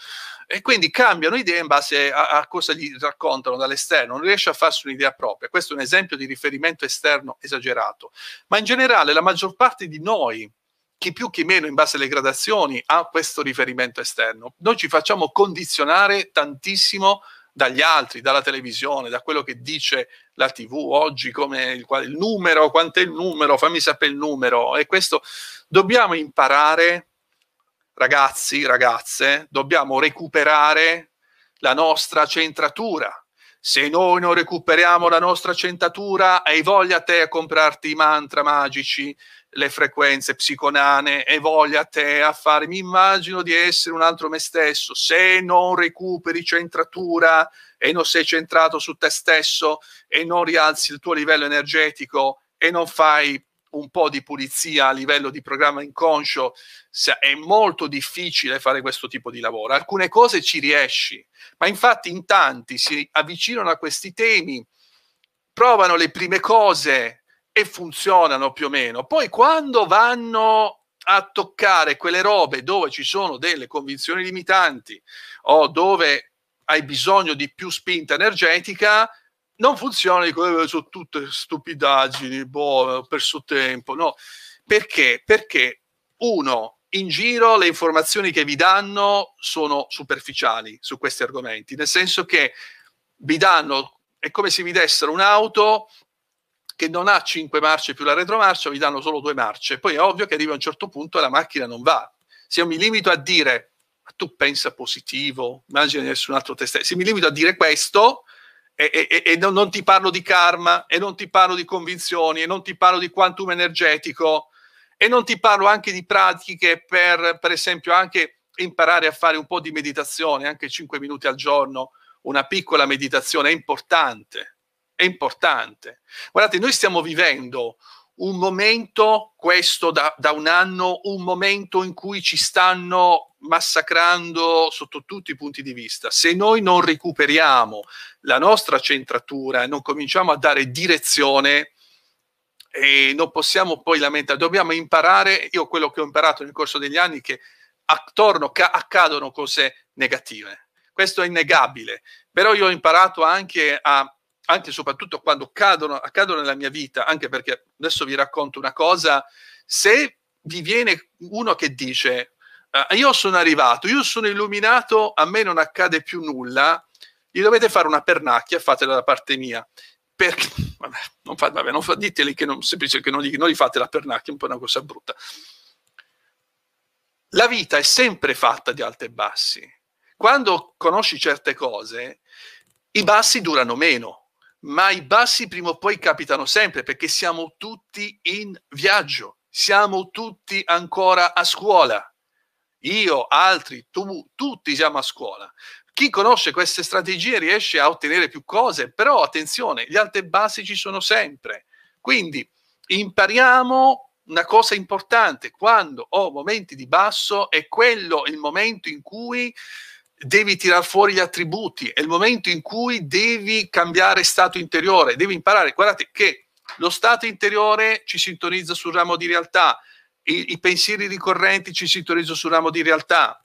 S2: e quindi cambiano idea in base a, a cosa gli raccontano dall'esterno, non riesce a farsi un'idea propria. Questo è un esempio di riferimento esterno esagerato, ma in generale la maggior parte di noi chi più chi meno in base alle gradazioni ha questo riferimento esterno. Noi ci facciamo condizionare tantissimo dagli altri, dalla televisione, da quello che dice la TV oggi, come il, il numero, quant'è il numero, fammi sapere il numero. E questo dobbiamo imparare ragazzi, ragazze, dobbiamo recuperare la nostra centratura. Se noi non recuperiamo la nostra centratura, hai voglia te a comprarti i mantra magici, le frequenze psiconane, e voglia te a fare, mi immagino di essere un altro me stesso. Se non recuperi centratura e non sei centrato su te stesso e non rialzi il tuo livello energetico e non fai un po' di pulizia a livello di programma inconscio è molto difficile fare questo tipo di lavoro. Alcune cose ci riesci, ma infatti in tanti si avvicinano a questi temi, provano le prime cose e funzionano più o meno. Poi quando vanno a toccare quelle robe dove ci sono delle convinzioni limitanti o dove hai bisogno di più spinta energetica, non funziona, dico, eh, sono tutte stupidaggini, boh, ho perso tempo, no. Perché? Perché, uno, in giro le informazioni che vi danno sono superficiali su questi argomenti, nel senso che vi danno, è come se vi dessero un'auto che non ha cinque marce più la retromarcia, vi danno solo due marce. Poi è ovvio che arriva a un certo punto e la macchina non va. Se io mi limito a dire, ma tu pensa positivo, immagini nessun altro testa, se mi limito a dire questo, e, e, e non, non, ti parlo di karma, e non ti parlo di convinzioni, e non ti parlo di quantum energetico, e non ti parlo anche di pratiche per, per esempio, anche imparare a fare un po' di meditazione, anche 5 minuti al giorno, una piccola meditazione è importante, è importante. Guardate, noi stiamo vivendo un momento, questo da, da un anno, un momento in cui ci stanno massacrando sotto tutti i punti di vista. Se noi non recuperiamo la nostra centratura e non cominciamo a dare direzione, e non possiamo poi lamentare, dobbiamo imparare, io quello che ho imparato nel corso degli anni, che attorno accadono cose negative. Questo è innegabile, però io ho imparato anche a anche soprattutto quando accadono, accadono nella mia vita, anche perché adesso vi racconto una cosa, se vi viene uno che dice uh, io sono arrivato, io sono illuminato, a me non accade più nulla, gli dovete fare una pernacchia, fatela da parte mia. Perché, vabbè, non fa, vabbè, non fa, diteli che non, semplice che non gli, non gli fate la pernacchia, è un po' una cosa brutta. La vita è sempre fatta di alti e bassi. Quando conosci certe cose, i bassi durano meno, ma i bassi prima o poi capitano sempre perché siamo tutti in viaggio, siamo tutti ancora a scuola io, altri, tu, tutti siamo a scuola. Chi conosce queste strategie riesce a ottenere più cose, però attenzione, gli alti e bassi ci sono sempre. Quindi impariamo una cosa importante, quando ho momenti di basso è quello il momento in cui devi tirar fuori gli attributi, è il momento in cui devi cambiare stato interiore, devi imparare, guardate che lo stato interiore ci sintonizza sul ramo di realtà, i, i pensieri ricorrenti ci sintonizzano sul ramo di realtà.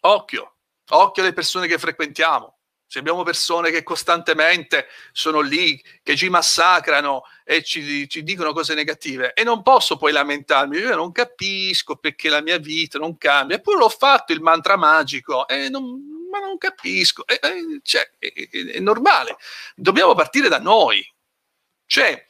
S2: Occhio, occhio alle persone che frequentiamo. Se abbiamo persone che costantemente sono lì, che ci massacrano e ci, ci dicono cose negative, e non posso poi lamentarmi, io non capisco perché la mia vita non cambia, eppure l'ho fatto il mantra magico, e non, ma non capisco. È, è, cioè, è, è, normale. Dobbiamo partire da noi. Cioè,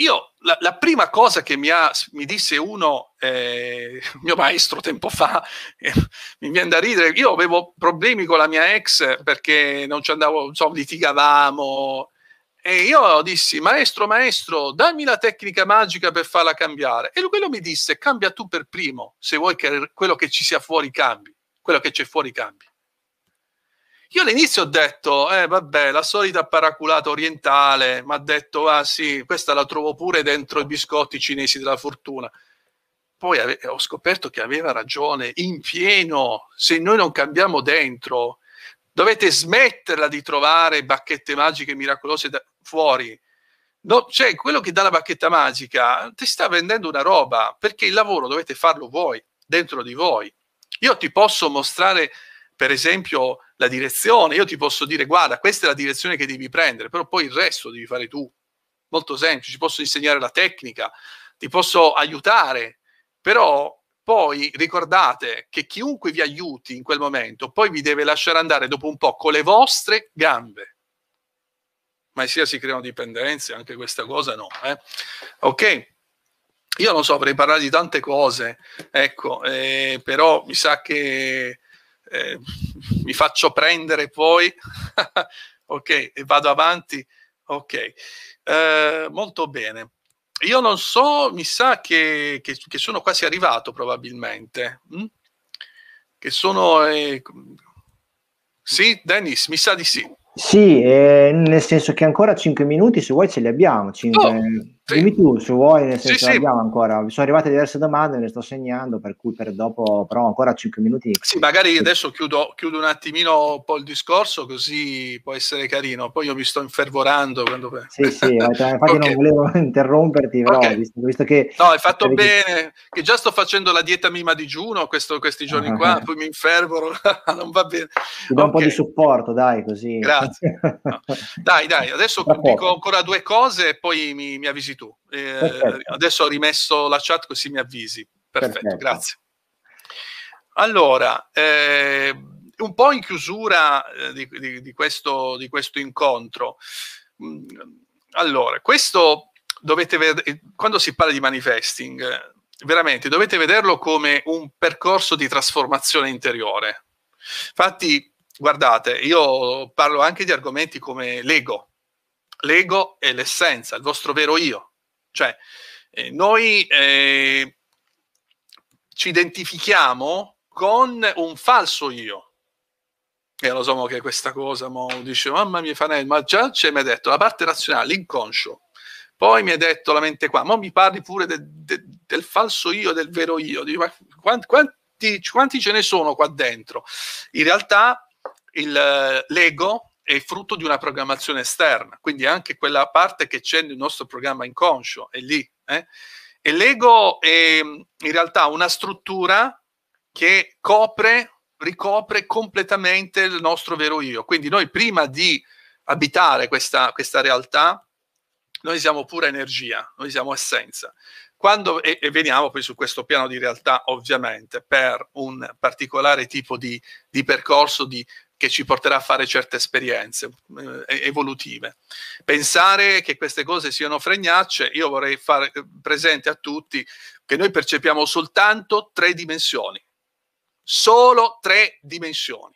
S2: io la, la, prima cosa che mi, ha, mi disse uno, eh, mio maestro tempo fa, eh, mi viene da ridere, io avevo problemi con la mia ex perché non ci andavo, insomma, litigavamo. E io dissi, maestro, maestro, dammi la tecnica magica per farla cambiare. E lui quello mi disse, cambia tu per primo, se vuoi che quello che ci sia fuori cambi, quello che c'è fuori cambi. Io all'inizio ho detto, eh vabbè, la solita paraculata orientale, mi ha detto, ah sì, questa la trovo pure dentro i biscotti cinesi della fortuna. Poi ave- ho scoperto che aveva ragione, in pieno, se noi non cambiamo dentro, dovete smetterla di trovare bacchette magiche miracolose da- fuori. No, cioè, quello che dà la bacchetta magica ti sta vendendo una roba, perché il lavoro dovete farlo voi, dentro di voi. Io ti posso mostrare per esempio la direzione, io ti posso dire guarda, questa è la direzione che devi prendere, però poi il resto devi fare tu. Molto semplice, ti posso insegnare la tecnica, ti posso aiutare, però poi ricordate che chiunque vi aiuti in quel momento, poi vi deve lasciare andare dopo un po' con le vostre gambe. Ma sia si creano dipendenze, anche questa cosa no. Eh? Ok? Io non so, avrei parlato di tante cose, ecco, eh, però mi sa che eh, mi faccio prendere poi, ok, e vado avanti, ok, eh, molto bene. Io non so, mi sa che, che, che sono quasi arrivato probabilmente, mm? che sono... Eh... sì, Dennis, mi sa di sì.
S1: Sì, eh, nel senso che ancora 5 minuti, se vuoi ce li abbiamo. 5... Oh. Sì. Dimmi tu, se vuoi, nel senso sì, abbiamo sì. ancora, sono arrivate diverse domande, le sto segnando, per cui per dopo, però ancora 5 minuti. Sì,
S2: magari adesso chiudo, chiudo, un attimino un po' il discorso, così può essere carino, poi io mi sto infervorando. Quando... Sì,
S1: sì, infatti okay. non volevo interromperti, però okay. visto, visto, che... No,
S2: hai fatto che... bene, che già sto facendo la dieta mima digiuno questo, questi giorni ah, qua, poi mi infervoro, non va bene.
S1: Ti do okay. un po' di supporto, dai, così. Grazie. No.
S2: Dai, dai, adesso dico ancora due cose e poi mi, mi avvisito tu. Eh, adesso ho rimesso la chat così mi avvisi. Perfetto, Perfetto. grazie. Allora, eh, un po' in chiusura eh, di, di, di, questo, di questo, incontro. Mm, allora, questo dovete vedere, eh, quando si parla di manifesting, veramente dovete vederlo come un percorso di trasformazione interiore. Infatti, guardate, io parlo anche di argomenti come l'ego. L'ego è l'essenza, il vostro vero io. Cioè, eh, noi eh, ci identifichiamo con un falso io. E lo so che questa cosa, mo, dice, mamma mia Fanel, ma già ce mi ha detto la parte razionale, l'inconscio, poi mi ha detto la mente qua, ma mi parli pure de, de, del falso io, del vero io, di, quanti, quanti, quanti ce ne sono qua dentro? In realtà il, eh, l'ego è frutto di una programmazione esterna, quindi anche quella parte che c'è nel nostro programma inconscio è lì. Eh? E l'ego è in realtà una struttura che copre, ricopre completamente il nostro vero io. Quindi noi prima di abitare questa, questa realtà, noi siamo pura energia, noi siamo essenza. Quando, e, e, veniamo poi su questo piano di realtà, ovviamente, per un particolare tipo di, di percorso di che ci porterà a fare certe esperienze eh, evolutive. Pensare che queste cose siano fregnacce, io vorrei fare eh, presente a tutti che noi percepiamo soltanto tre dimensioni, solo tre dimensioni.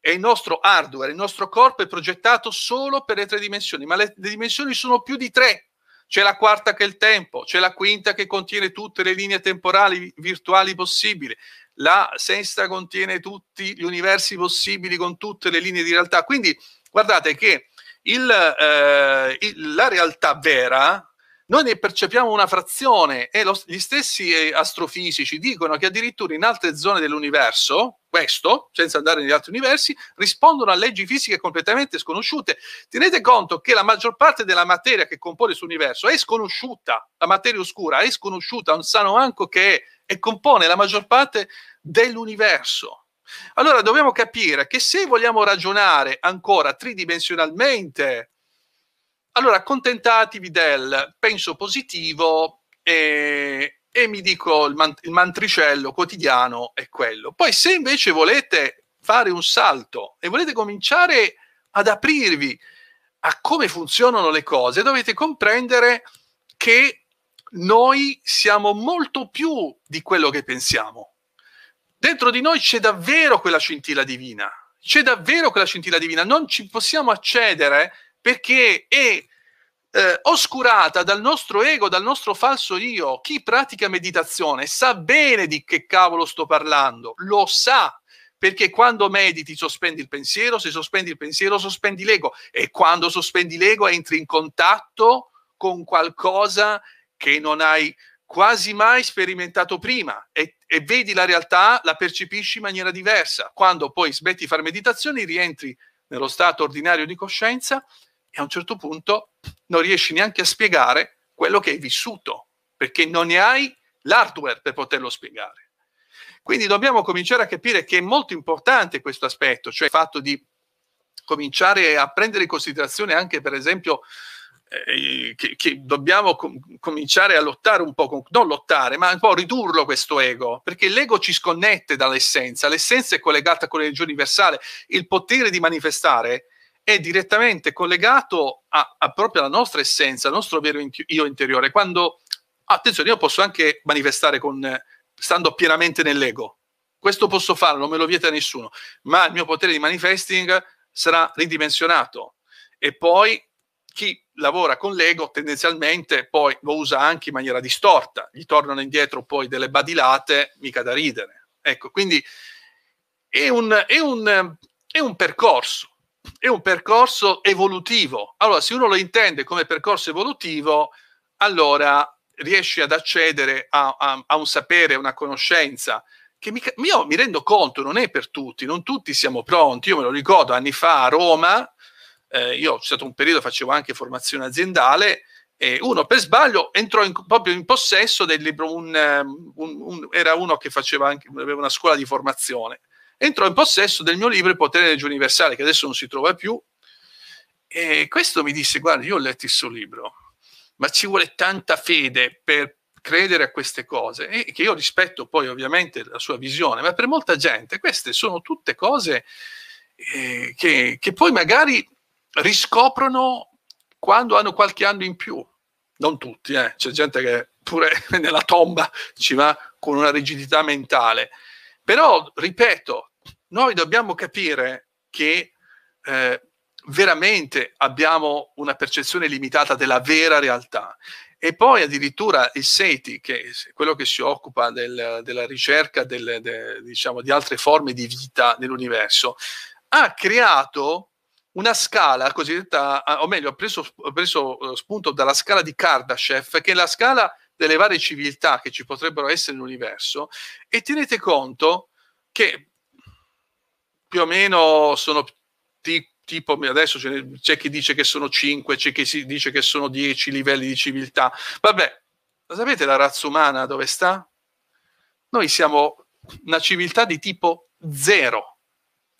S2: E il nostro hardware, il nostro corpo è progettato solo per le tre dimensioni, ma le, le dimensioni sono più di tre. C'è la quarta che è il tempo, c'è la quinta che contiene tutte le linee temporali virtuali possibili, la sesta contiene tutti gli universi possibili con tutte le linee di realtà. Quindi guardate che il, eh, il, la realtà vera noi ne percepiamo una frazione e lo, gli stessi eh, astrofisici dicono che addirittura in altre zone dell'universo questo, senza andare negli altri universi, rispondono a leggi fisiche completamente sconosciute. Tenete conto che la maggior parte della materia che compone questo universo è sconosciuta, la materia oscura è sconosciuta, non sanno manco che è e compone la maggior parte dell'universo. Allora dobbiamo capire che se vogliamo ragionare ancora tridimensionalmente, allora accontentatevi del penso positivo e, e mi dico il, man- il mantricello quotidiano è quello. Poi se invece volete fare un salto e volete cominciare ad aprirvi a come funzionano le cose, dovete comprendere che noi siamo molto più di quello che pensiamo. Dentro di noi c'è davvero quella scintilla divina, c'è davvero quella scintilla divina, non ci possiamo accedere perché è eh, oscurata dal nostro ego, dal nostro falso io. Chi pratica meditazione sa bene di che cavolo sto parlando, lo sa, perché quando mediti sospendi il pensiero, se sospendi il pensiero sospendi l'ego e quando sospendi l'ego entri in contatto con qualcosa che non hai quasi mai sperimentato prima e, e, vedi la realtà, la percepisci in maniera diversa. Quando poi smetti di fare meditazioni, rientri nello stato ordinario di coscienza e a un certo punto non riesci neanche a spiegare quello che hai vissuto, perché non ne hai l'hardware per poterlo spiegare. Quindi dobbiamo cominciare a capire che è molto importante questo aspetto, cioè il fatto di cominciare a prendere in considerazione anche, per esempio, eh, che, che, dobbiamo com cominciare a lottare un po', con, non lottare, ma un po' ridurlo questo ego, perché l'ego ci sconnette dall'essenza, l'essenza è collegata con l'energia universale, il potere di manifestare è direttamente collegato a, a proprio alla nostra essenza, al nostro vero io interiore. Quando, attenzione, io posso anche manifestare con, stando pienamente nell'ego. Questo posso farlo, non me lo vieta nessuno, ma il mio potere di manifesting sarà ridimensionato. E poi chi lavora con l'ego tendenzialmente poi lo usa anche in maniera distorta, gli tornano indietro poi delle badilate, mica da ridere. Ecco, quindi è un, è un, è un percorso, è un percorso evolutivo. Allora, se uno lo intende come percorso evolutivo, allora riesce ad accedere a, a, a un sapere, a una conoscenza che mi, io mi rendo conto non è per tutti, non tutti siamo pronti. Io me lo ricordo anni fa a Roma, eh, io c'è stato un periodo facevo anche formazione aziendale e uno per sbaglio entrò in, proprio in possesso del libro, un, eh, un, un, era uno che faceva anche, aveva una scuola di formazione entrò in possesso del mio libro Il potere di legge universale, che adesso non si trova più. E questo mi disse, guarda, io ho letto il suo libro, ma ci vuole tanta fede per credere a queste cose, e che io rispetto poi ovviamente la sua visione, ma per molta gente queste sono tutte cose eh, che, che poi magari riscoprono quando hanno qualche anno in più. Non tutti, eh. c'è gente che pure nella tomba ci va con una rigidità mentale. Però, ripeto, noi dobbiamo capire che eh, veramente abbiamo una percezione limitata della vera realtà. E poi addirittura il SETI, che è quello che si occupa del, della ricerca del, de, diciamo, di altre forme di vita nell'universo, ha creato una scala cosiddetta, o meglio, ha preso, preso, eh, spunto dalla scala di Kardashev, che è la scala delle varie civiltà che ci potrebbero essere nell'universo, e tenete conto che più o meno sono t- tipo adesso c'è chi dice che sono 5, c'è chi dice che sono 10 livelli di civiltà. Vabbè, lo sapete la razza umana dove sta? Noi siamo una civiltà di tipo 0.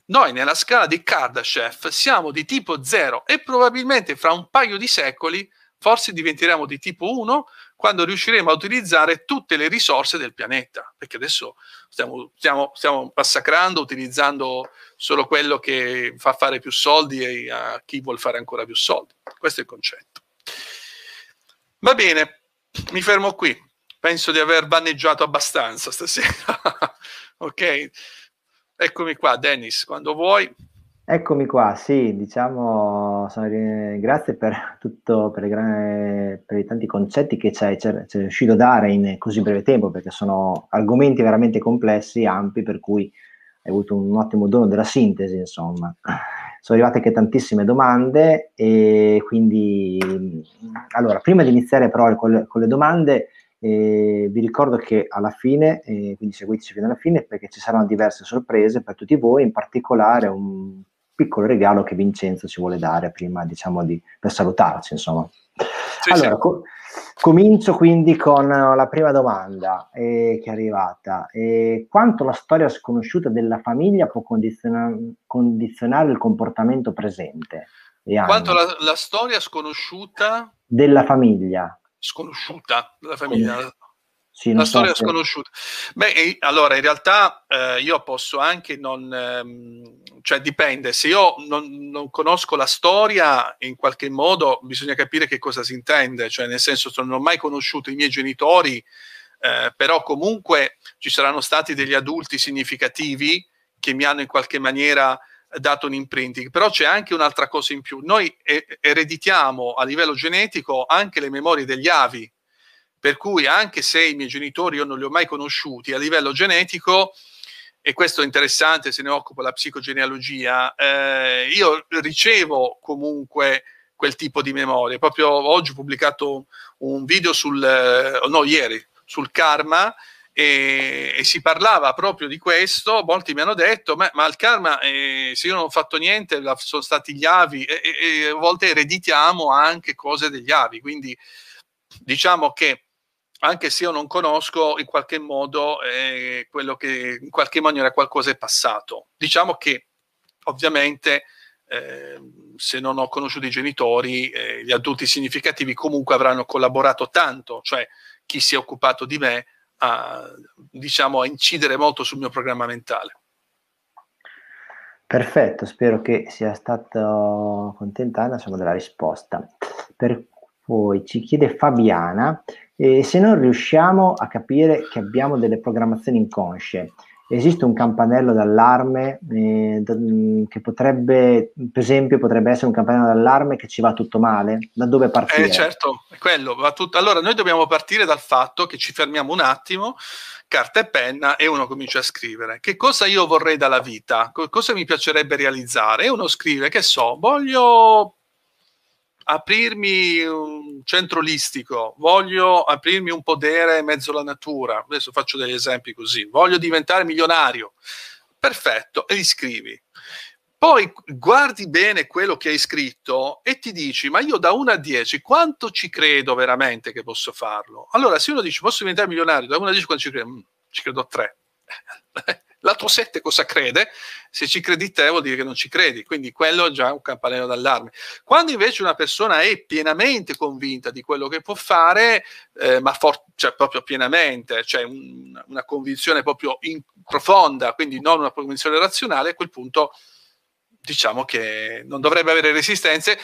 S2: Noi nella scala di Kardashev siamo di tipo 0 e probabilmente fra un paio di secoli forse diventeremo di tipo 1 quando riusciremo a utilizzare tutte le risorse del pianeta, perché adesso stiamo, stiamo, stiamo massacrando, utilizzando solo quello che fa fare più soldi a chi vuole fare ancora più soldi. Questo è il concetto. Va bene, mi fermo qui. Penso di aver vaneggiato abbastanza stasera. ok, eccomi qua, Dennis, quando vuoi.
S1: Eccomi qua, sì, diciamo, sono, eh, grazie per tutto, per, grane, per, i tanti concetti che ci hai riuscito a dare in così breve tempo, perché sono argomenti veramente complessi, ampi, per cui hai avuto un ottimo dono della sintesi, insomma. Sono arrivate anche tantissime domande e quindi, allora, prima di iniziare però con le, con le domande, eh, vi ricordo che alla fine, eh, quindi seguiteci fino alla fine perché ci saranno diverse sorprese per tutti voi, in particolare un piccolo regalo che Vincenzo ci vuole dare prima, diciamo, di, per salutarci, insomma. Sì, allora, sì. Co- comincio quindi con eh, la prima domanda eh, che è arrivata. Eh, quanto la storia sconosciuta della famiglia può condiziona- condizionare il comportamento presente? E Quanto
S2: la, la, storia sconosciuta
S1: della famiglia?
S2: Sconosciuta della famiglia. Sì.
S1: Sì, una so storia se... sconosciuta.
S2: Beh, allora in realtà eh, io posso anche non, ehm, cioè dipende, se io non, non, conosco la storia in qualche modo bisogna capire che cosa si intende, cioè nel senso non ho mai conosciuto i miei genitori, eh, però comunque ci saranno stati degli adulti significativi che mi hanno in qualche maniera dato un imprinting, però c'è anche un'altra cosa in più, noi ereditiamo a livello genetico anche le memorie degli avi, per cui anche se i miei genitori io non li ho mai conosciuti a livello genetico, e questo è interessante, se ne occupa la psicogenealogia, eh, io ricevo comunque quel tipo di memorie. Proprio oggi ho pubblicato un video sul, eh, no ieri, sul karma, e, e, si parlava proprio di questo, molti mi hanno detto, ma, ma il karma, eh, se io non ho fatto niente, la, sono stati gli avi, e, e, e, a volte ereditiamo anche cose degli avi, quindi diciamo che anche se io non conosco, in qualche modo eh, quello che in qualche maniera qualcosa è passato. Diciamo che ovviamente eh, se non ho conosciuto i genitori, eh, gli adulti significativi comunque avranno collaborato tanto, cioè chi si è occupato di me a, diciamo, a incidere molto sul mio programma mentale.
S1: Perfetto, spero che sia stato contenta insomma, della risposta. Per poi ci chiede Fabiana eh, se non riusciamo a capire che abbiamo delle programmazioni inconsce. Esiste un campanello d'allarme eh, da, mm, che potrebbe, per esempio, potrebbe essere un campanello d'allarme che ci va tutto male? Da dove partire? Eh
S2: certo, è quello va tutto. Allora noi dobbiamo partire dal fatto che ci fermiamo un attimo, carta e penna e uno comincia a scrivere. Che cosa io vorrei dalla vita? Cosa mi piacerebbe realizzare? E uno scrive, che so, voglio aprirmi un centro listico, voglio aprirmi un podere in mezzo alla natura, adesso faccio degli esempi così, voglio diventare milionario, perfetto, e li scrivi. Poi guardi bene quello che hai scritto e ti dici, ma io da 1 a 10 quanto ci credo veramente che posso farlo? Allora, se uno dice posso diventare milionario, da 1 a 10 quanto ci credo? Mm, ci credo a 3. L'altro 7 cosa crede? Se ci credi te vuol dire che non ci credi, quindi quello è già un campanello d'allarme. Quando invece una persona è pienamente convinta di quello che può fare, eh, ma for- cioè proprio pienamente, cioè un, una convinzione proprio in- profonda, quindi non una convinzione razionale, a quel punto diciamo che non dovrebbe avere resistenze,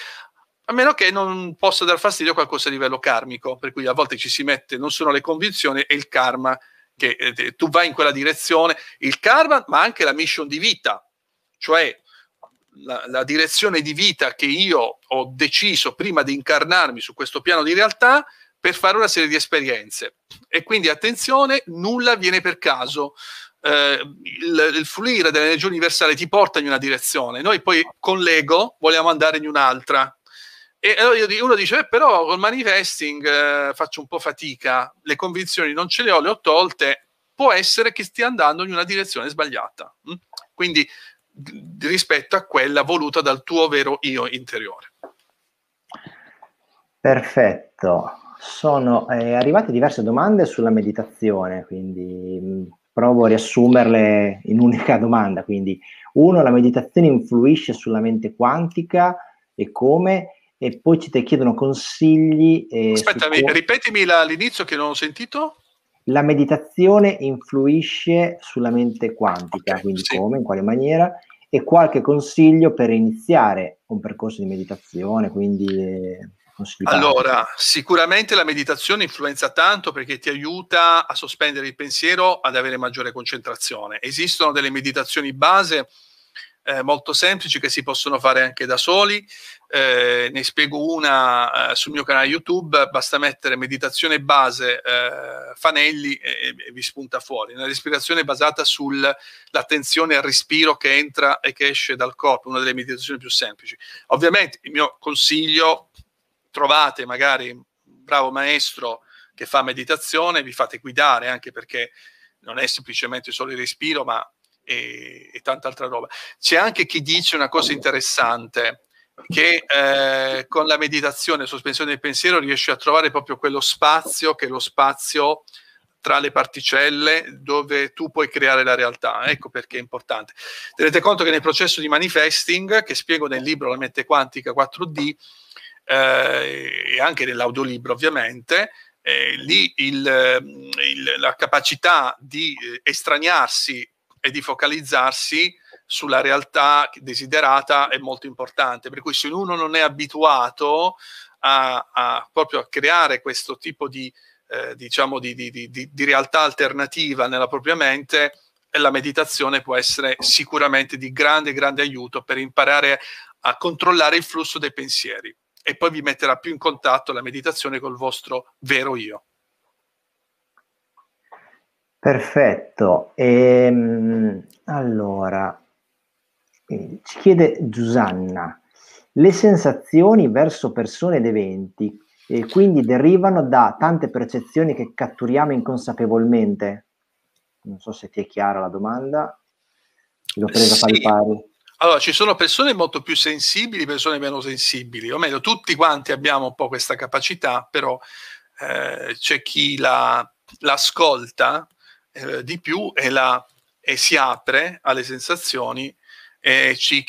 S2: a meno che non possa dar fastidio a qualcosa a livello karmico, per cui a volte ci si mette, non sono le convinzioni, e il karma che eh, tu vai in quella direzione, il karma, ma anche la mission di vita, cioè la, la, direzione di vita che io ho deciso prima di incarnarmi su questo piano di realtà per fare una serie di esperienze. E quindi attenzione, nulla viene per caso. Eh, il, il, fluire dell'energia universale ti porta in una direzione, noi poi con l'ego vogliamo andare in un'altra. E allora uno dice, eh, però col manifesting eh, faccio un po' fatica, le convinzioni non ce le ho, le ho tolte, può essere che stia andando in una direzione sbagliata. Mm? Quindi rispetto a quella voluta dal tuo vero io interiore.
S1: Perfetto. Sono eh, arrivate diverse domande sulla meditazione, quindi mm, provo a riassumerle in un'unica domanda. Quindi, uno, la meditazione influisce sulla mente quantica e come? e poi ci te chiedono consigli. Eh, Aspetta, come...
S2: ripetimi la, l'inizio che non ho sentito.
S1: La meditazione influisce sulla mente quantica, okay, quindi sì. come, in quale maniera, e qualche consiglio per iniziare un percorso di meditazione, quindi... Eh, allora,
S2: sicuramente la meditazione influenza tanto perché ti aiuta a sospendere il pensiero, ad avere maggiore concentrazione. Esistono delle meditazioni base eh, molto semplici che si possono fare anche da soli, eh, ne spiego una eh, sul mio canale YouTube, basta mettere meditazione base eh, Fanelli e, e, vi spunta fuori. Una respirazione basata sull'attenzione al respiro che entra e che esce dal corpo, una delle meditazioni più semplici. Ovviamente il mio consiglio, trovate magari un bravo maestro che fa meditazione, vi fate guidare anche perché non è semplicemente solo il respiro, ma e, e tanta altra roba. C'è anche chi dice una cosa interessante, che eh, con la meditazione, sospensione del pensiero, riesci a trovare proprio quello spazio che è lo spazio tra le particelle dove tu puoi creare la realtà. Ecco perché è importante. Tenete conto che nel processo di manifesting, che spiego nel libro La mente quantica 4D, eh, e anche nell'audiolibro ovviamente, eh, lì il, il, la capacità di eh, estraniarsi e di focalizzarsi sulla realtà desiderata è molto importante, per cui se uno non è abituato a, a proprio a creare questo tipo di, eh, diciamo di, di, di, realtà alternativa nella propria mente, eh, la meditazione può essere sicuramente di grande, grande aiuto per imparare a controllare il flusso dei pensieri e poi vi metterà più in contatto la meditazione col vostro vero io.
S1: Perfetto. Ehm, allora, quindi ci chiede Giusanna, le sensazioni verso persone ed eventi e quindi derivano da tante percezioni che catturiamo inconsapevolmente? Non so se ti è chiara la domanda, l'ho presa sì. pari pari.
S2: Allora, ci sono persone molto più sensibili, persone meno sensibili, o meglio, tutti quanti abbiamo un po' questa capacità, però eh, c'è chi la, l'ascolta eh, di più e, la, e, si apre alle sensazioni e C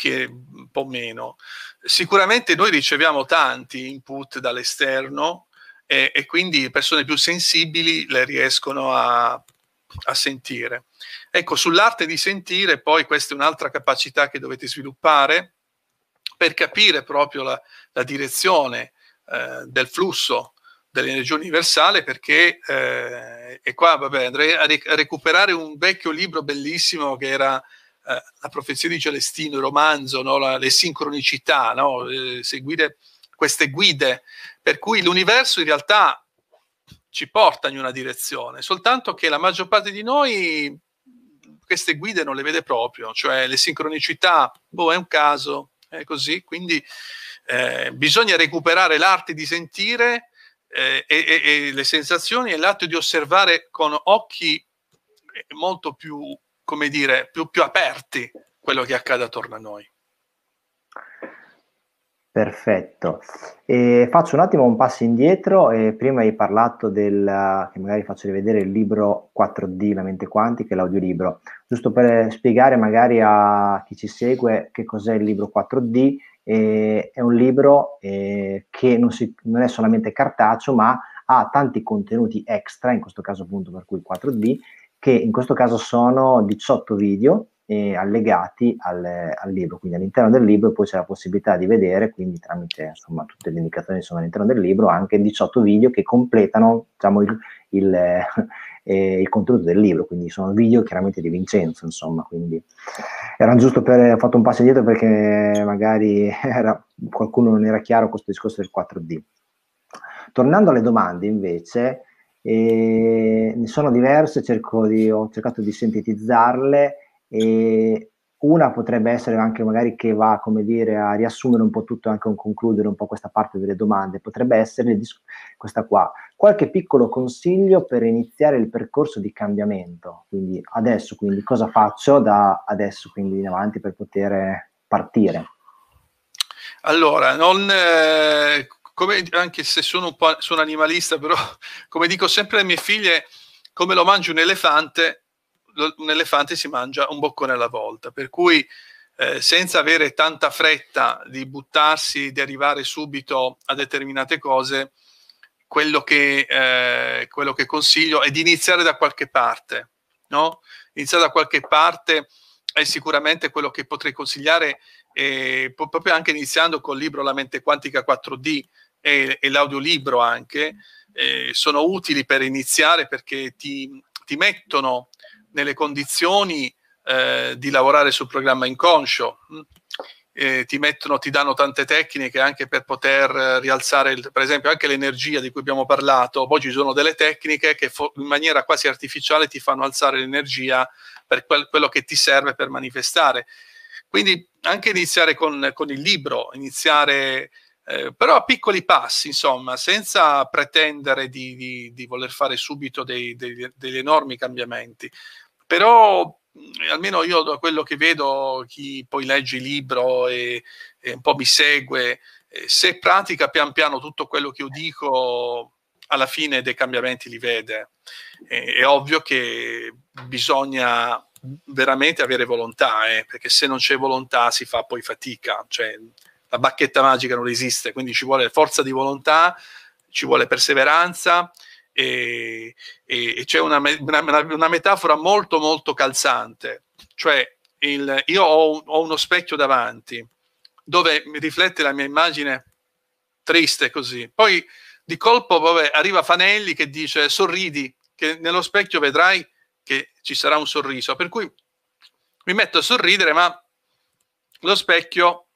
S2: un po' meno. Sicuramente noi riceviamo tanti input dall'esterno e, e quindi persone più sensibili le riescono a, a sentire. Ecco, sull'arte di sentire, poi questa è un'altra capacità che dovete sviluppare per capire proprio la, la direzione eh, del flusso dell'energia universale perché eh, e qua vabbè andrei a, rec- a, recuperare un vecchio libro bellissimo che era la profezia di Celestino, il romanzo, no? la, le sincronicità, no? eh, seguire queste guide, per cui l'universo in realtà ci porta in una direzione, soltanto che la maggior parte di noi queste guide non le vede proprio, cioè le sincronicità, boh, è un caso, è così, quindi eh, bisogna recuperare l'arte di sentire eh, e, e, le sensazioni e l'arte di osservare con occhi molto più come dire, più, più aperti quello che accade attorno a noi.
S1: Perfetto. E faccio un attimo un passo indietro. Eh, prima hai parlato del, che magari faccio rivedere il libro 4D, la mente quantica, l'audiolibro. Giusto per spiegare magari a chi ci segue che cos'è il libro 4D, eh, è un libro eh, che non, si, non, è solamente cartaceo, ma ha tanti contenuti extra, in questo caso appunto per cui 4D, che in questo caso sono 18 video eh, allegati al, al, libro, quindi all'interno del libro poi c'è la possibilità di vedere, quindi tramite insomma, tutte le indicazioni che sono all'interno del libro, anche 18 video che completano diciamo, il, il, eh, eh, il, contenuto del libro, quindi sono video chiaramente di Vincenzo, insomma, quindi era giusto per, ho fatto un passo indietro perché magari era, qualcuno non era chiaro con questo discorso del 4D. Tornando alle domande invece, e ne sono diverse, di, ho cercato di sintetizzarle e una potrebbe essere anche magari che va, dire, a riassumere un po' tutto, anche a concludere un po' questa parte delle domande, potrebbe essere questa qua. Qualche piccolo consiglio per iniziare il percorso di cambiamento, quindi adesso, quindi cosa faccio da adesso quindi in avanti per poter partire?
S2: Allora, non, eh, come, anche se sono un po' sono animalista, però come dico sempre alle mie figlie, come lo mangi un elefante, lo, un elefante si mangia un boccone alla volta, per cui eh, senza avere tanta fretta di buttarsi, di arrivare subito a determinate cose, quello che, eh, quello che consiglio è di iniziare da qualche parte, no? Iniziare da qualche parte è sicuramente quello che potrei consigliare eh, proprio anche iniziando col libro La mente quantica 4D e, e l'audiolibro anche eh, sono utili per iniziare perché ti, ti mettono nelle condizioni eh, di lavorare sul programma inconscio. Eh, ti mettono, ti danno tante tecniche anche per poter eh, rialzare, il, per esempio, anche l'energia di cui abbiamo parlato. Poi ci sono delle tecniche che fo- in maniera quasi artificiale ti fanno alzare l'energia per quel, quello che ti serve per manifestare. Quindi anche iniziare con, con il libro, iniziare eh, però a piccoli passi, insomma, senza pretendere di, di, di voler fare subito dei, dei, degli enormi cambiamenti. Però mm, almeno io da quello che vedo, chi poi legge il libro e, e un po' mi segue, eh, se pratica pian piano tutto quello che io dico, alla fine dei cambiamenti li vede. E, è ovvio che bisogna veramente avere volontà, eh, perché se non c'è volontà si fa poi fatica. Cioè, la bacchetta magica non esiste, quindi ci vuole forza di volontà, ci vuole perseveranza e, e, e c'è una, una, una, metafora molto molto calzante, cioè il, io ho, ho uno specchio davanti dove mi riflette la mia immagine triste così, poi di colpo vabbè, arriva Fanelli che dice sorridi, che nello specchio vedrai che ci sarà un sorriso, per cui mi metto a sorridere ma lo specchio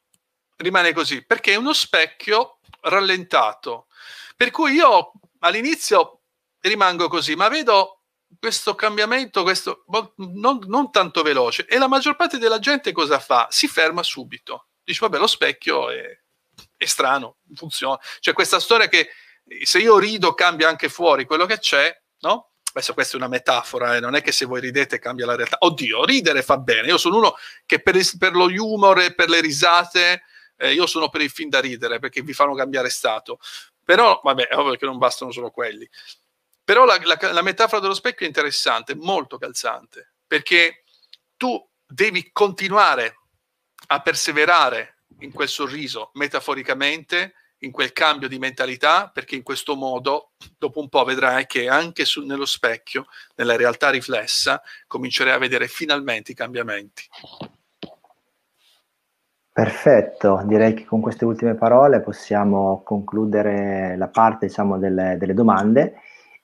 S2: rimane così, perché è uno specchio rallentato. Per cui io all'inizio rimango così, ma vedo questo cambiamento, questo, non, non, tanto veloce, e la maggior parte della gente cosa fa? Si ferma subito. Dice, vabbè, lo specchio è, è strano, funziona. Cioè questa storia che se io rido cambia anche fuori quello che c'è, no? Adesso questa è una metafora, eh? non è che se voi ridete cambia la realtà. Oddio, ridere fa bene. Io sono uno che per, per lo humor e per le risate eh, io sono per i film da ridere perché vi fanno cambiare stato. Però, vabbè, è ovvio che non bastano solo quelli. Però la, la, la metafora dello specchio è interessante, molto calzante, perché tu devi continuare a perseverare in quel sorriso, metaforicamente, in quel cambio di mentalità, perché in questo modo, dopo un po', vedrai che anche su, nello specchio, nella realtà riflessa, comincerai a vedere finalmente i cambiamenti.
S1: Perfetto, direi che con queste ultime parole possiamo concludere la parte diciamo, delle, delle, domande.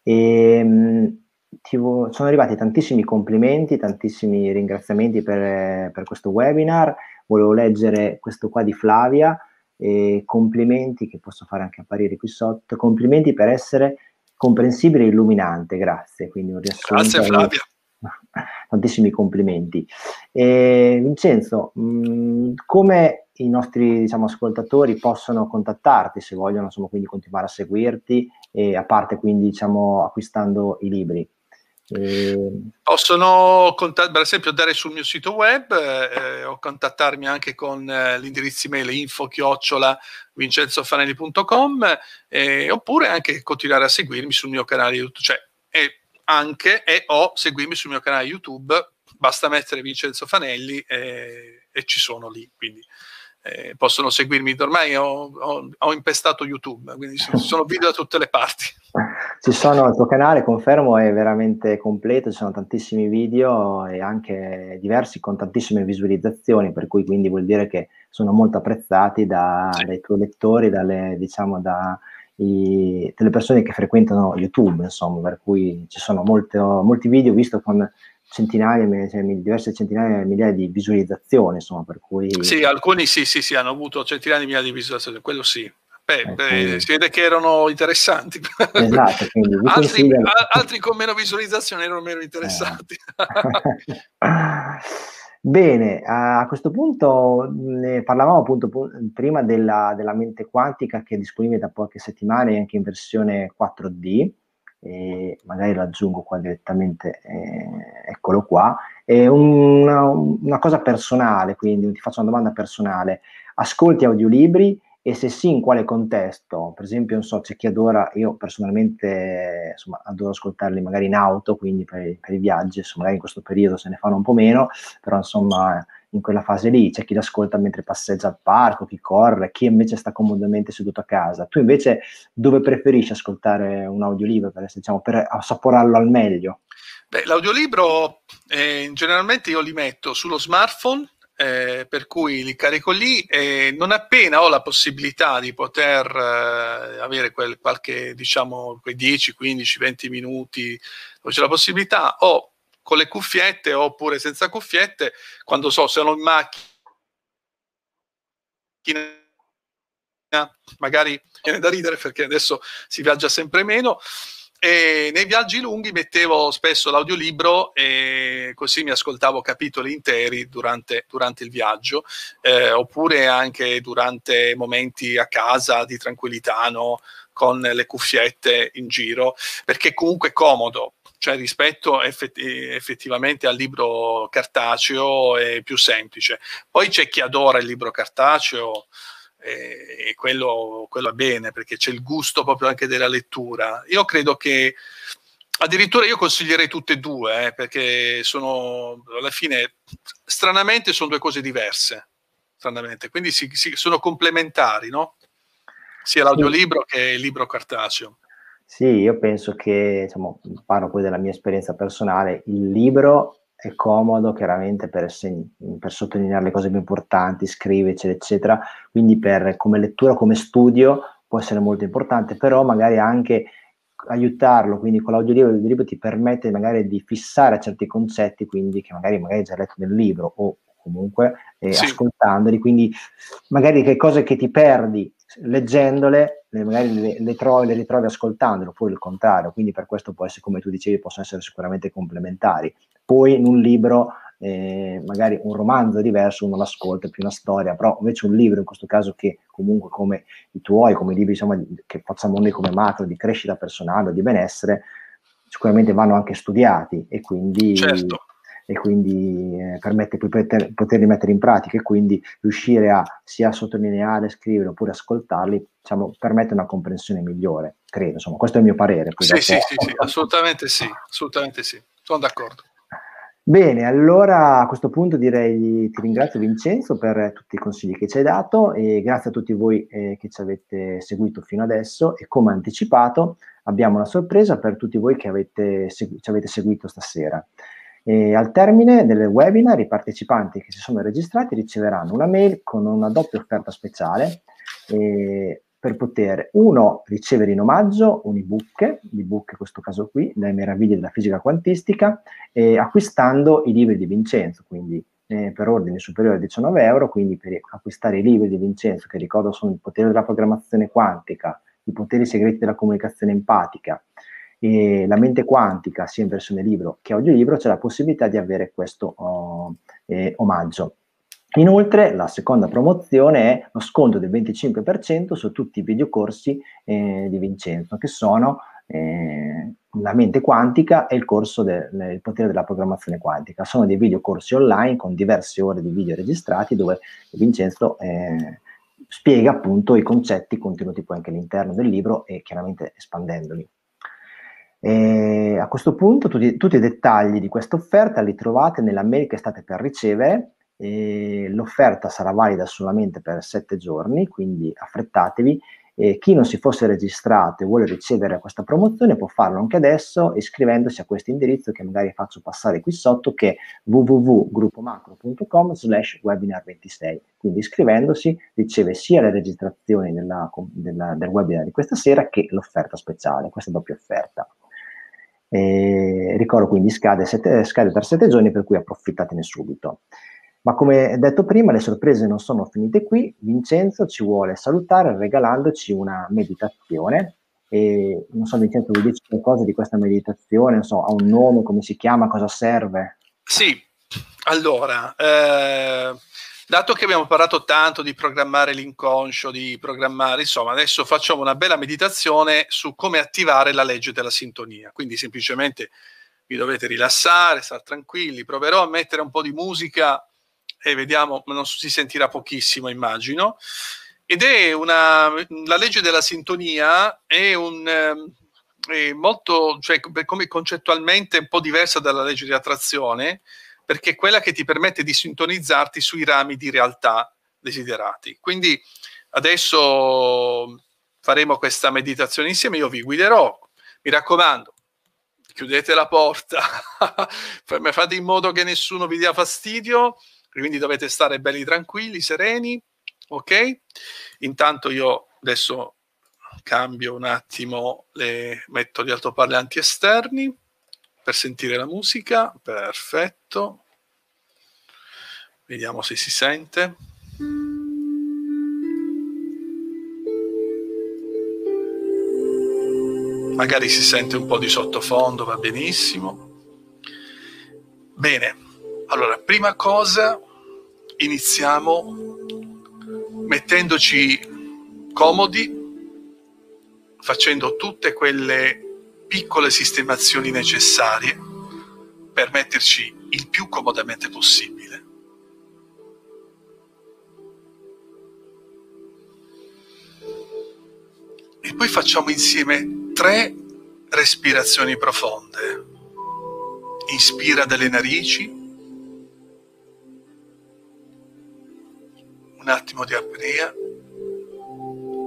S1: E, ehm, mh, sono arrivati tantissimi complimenti, tantissimi ringraziamenti per, per, questo webinar. Volevo leggere questo qua di Flavia, e complimenti che posso fare anche apparire qui sotto, complimenti per essere comprensibile e illuminante, grazie. Quindi un riassunto. Grazie Flavia. tantissimi complimenti. E, Vincenzo, mh, mm, come i nostri diciamo, ascoltatori possono contattarti se vogliono insomma, quindi continuare a seguirti, e, a parte quindi diciamo, acquistando i libri? Eh...
S2: Possono contatt- per esempio andare sul mio sito web eh, o contattarmi anche con eh, l'indirizzo email info chiocciola vincenzofanelli.com eh, oppure anche continuare a seguirmi sul mio canale YouTube. Cioè, è anche e o seguirmi sul mio canale YouTube, basta mettere Vincenzo Fanelli e, e ci sono lì, quindi eh, possono seguirmi. Ormai ho, ho, ho, impestato YouTube, quindi sono video da tutte le parti.
S1: Ci sono il tuo canale, confermo, è veramente completo, ci sono tantissimi video e anche diversi con tantissime visualizzazioni, per cui quindi vuol dire che sono molto apprezzati da, sì. dai tuoi lettori, dalle, diciamo, da, i, delle persone che frequentano YouTube, insomma, per cui ci sono molte, molti video visto con centinaia, cioè, diverse centinaia e migliaia di visualizzazioni, insomma, per cui... Sì,
S2: alcuni sì, sì, sì, hanno avuto centinaia di migliaia di visualizzazioni, quello sì. Beh, eh, beh, si vede che erano interessanti.
S1: Esatto, quindi, altri, consiglio...
S2: altri, con meno visualizzazioni erano meno interessanti.
S1: Eh. Bene, a questo punto ne parlavamo appunto prima della, della, mente quantica che è disponibile da poche settimane anche in versione 4D, e magari lo aggiungo qua direttamente, eh, eccolo qua. È una, una, cosa personale, quindi ti faccio una domanda personale. Ascolti audiolibri e se sì in quale contesto, per esempio non so c'è chi adora, io personalmente insomma adoro ascoltarli magari in auto, quindi per, per i viaggi, insomma, magari in questo periodo se ne fanno un po' meno, però insomma in quella fase lì, c'è chi l'ascolta mentre passeggia al parco, chi corre, chi invece sta comodamente seduto a casa. Tu invece dove preferisci ascoltare un audiolibro per, diciamo, per assaporarlo al meglio?
S2: Beh, l'audiolibro eh, generalmente io li metto sullo smartphone eh, per cui li carico lì e non appena ho la possibilità di poter eh, avere quel, qualche, diciamo, quei 10, 15, 20 minuti, dove c'è la possibilità, o con le cuffiette oppure senza cuffiette, quando so, se sono in macchina magari viene da ridere perché adesso si viaggia sempre meno e nei viaggi lunghi mettevo spesso l'audiolibro e così mi ascoltavo capitoli interi durante, durante il viaggio, eh, oppure anche durante momenti a casa di tranquillità, no? con le cuffiette in giro, perché comunque è comodo, cioè rispetto effettivamente al libro cartaceo è più semplice. Poi c'è chi adora il libro cartaceo, e, e quello, quello, è bene perché c'è il gusto proprio anche della lettura. Io credo che addirittura io consiglierei tutte e due eh, perché sono alla fine stranamente sono due cose diverse, stranamente, quindi si, si, sono complementari, no? Sia l'audiolibro che il libro cartaceo.
S1: Sì, io penso che, diciamo, parlo poi della mia esperienza personale, il libro è comodo chiaramente per, seg- per sottolineare le cose più importanti, scrivere, eccetera, eccetera. Quindi per, come lettura, come studio può essere molto importante, però magari anche aiutarlo, quindi con l'audiolibro, l'audiolibro ti permette magari di fissare certi concetti, quindi che magari, magari hai già letto nel libro o comunque eh, sì. ascoltandoli, quindi magari che cose che ti perdi leggendole, le, magari le, le, trovi, le ritrovi ascoltandolo, oppure il contrario, quindi per questo può essere, come tu dicevi, possono essere sicuramente complementari poi in un libro eh, magari un romanzo diverso uno l'ascolta più una storia, però invece un libro in questo caso che comunque come i tuoi, come i libri insomma, che facciamo noi come macro di crescita personale, di benessere, sicuramente vanno anche studiati e quindi, certo. e quindi eh, permette poi poter, poterli mettere in pratica e quindi riuscire a sia sottolineare, scrivere oppure ascoltarli, diciamo, permette una comprensione migliore, credo, insomma, questo è il mio parere. Sì, sì, sì,
S2: sì, assolutamente sì, assolutamente sì, sono d'accordo.
S1: Bene, allora a questo punto direi ti ringrazio Vincenzo per tutti i consigli che ci hai dato e grazie a tutti voi eh, che ci avete seguito fino adesso e come anticipato abbiamo una sorpresa per tutti voi che avete segu- ci avete seguito stasera. E al termine del webinar i partecipanti che si sono registrati riceveranno una mail con una doppia offerta speciale. E per poter, uno, ricevere in omaggio un ebook, l'ebook in questo caso qui, Le meraviglie della fisica quantistica, eh, acquistando i libri di Vincenzo, quindi eh, per ordine superiore a 19 euro, quindi per acquistare i libri di Vincenzo, che ricordo sono il potere della programmazione quantica, i poteri segreti della comunicazione empatica, e la mente quantica, sia in versione libro che audiolibro, c'è la possibilità di avere questo oh, eh, omaggio. Inoltre la seconda promozione è lo sconto del 25% su tutti i videocorsi eh, di Vincenzo, che sono eh, la mente quantica e il corso del eh, il potere della programmazione quantica. Sono dei videocorsi online con diverse ore di video registrati dove Vincenzo eh, spiega appunto i concetti contenuti poi anche all'interno del libro e chiaramente espandendoli. E a questo punto tutti, tutti, i dettagli di questa offerta li trovate nella mail che state per ricevere l'offerta sarà valida solamente per sette giorni, quindi affrettatevi. E chi non si fosse registrato e vuole ricevere questa promozione può farlo anche adesso iscrivendosi a questo indirizzo che magari faccio passare qui sotto che è www.gruppomacro.com slash webinar26. Quindi iscrivendosi riceve sia le registrazioni della, della, del webinar di questa sera che l'offerta speciale, questa doppia offerta. E ricordo quindi scade, sette, scade tra sette giorni per cui approfittatene subito. Ma come detto prima, le sorprese non sono finite qui. Vincenzo ci vuole salutare regalandoci una meditazione. E non so, Vincenzo, vuoi dirci qualcosa di questa meditazione? Non so, ha un nome, come si chiama, cosa serve? Sì,
S2: allora, eh, dato che abbiamo parlato tanto di programmare l'inconscio, di programmare, insomma, adesso facciamo una bella meditazione su come attivare la legge della sintonia. Quindi semplicemente vi dovete rilassare, stare tranquilli, proverò a mettere un po' di musica e vediamo, non si sentirà pochissimo immagino, ed è una, la legge della sintonia è un... Ehm, è molto, cioè, come concettualmente un po' diversa dalla legge di attrazione, perché è quella che ti permette di sintonizzarti sui rami di realtà desiderati. Quindi adesso faremo questa meditazione insieme, io vi guiderò, mi raccomando, chiudete la porta, fate in modo che nessuno vi dia fastidio, quindi dovete stare belli tranquilli, sereni, ok? Intanto io adesso cambio un attimo, le, metto gli altoparlanti esterni per sentire la musica, perfetto. Vediamo se si sente. Magari si sente un po' di sottofondo, va benissimo. Bene, allora, prima cosa, iniziamo mettendoci comodi, facendo tutte quelle piccole sistemazioni necessarie per metterci il più comodamente possibile. E poi facciamo insieme tre respirazioni profonde. Inspira dalle narici un attimo di apnea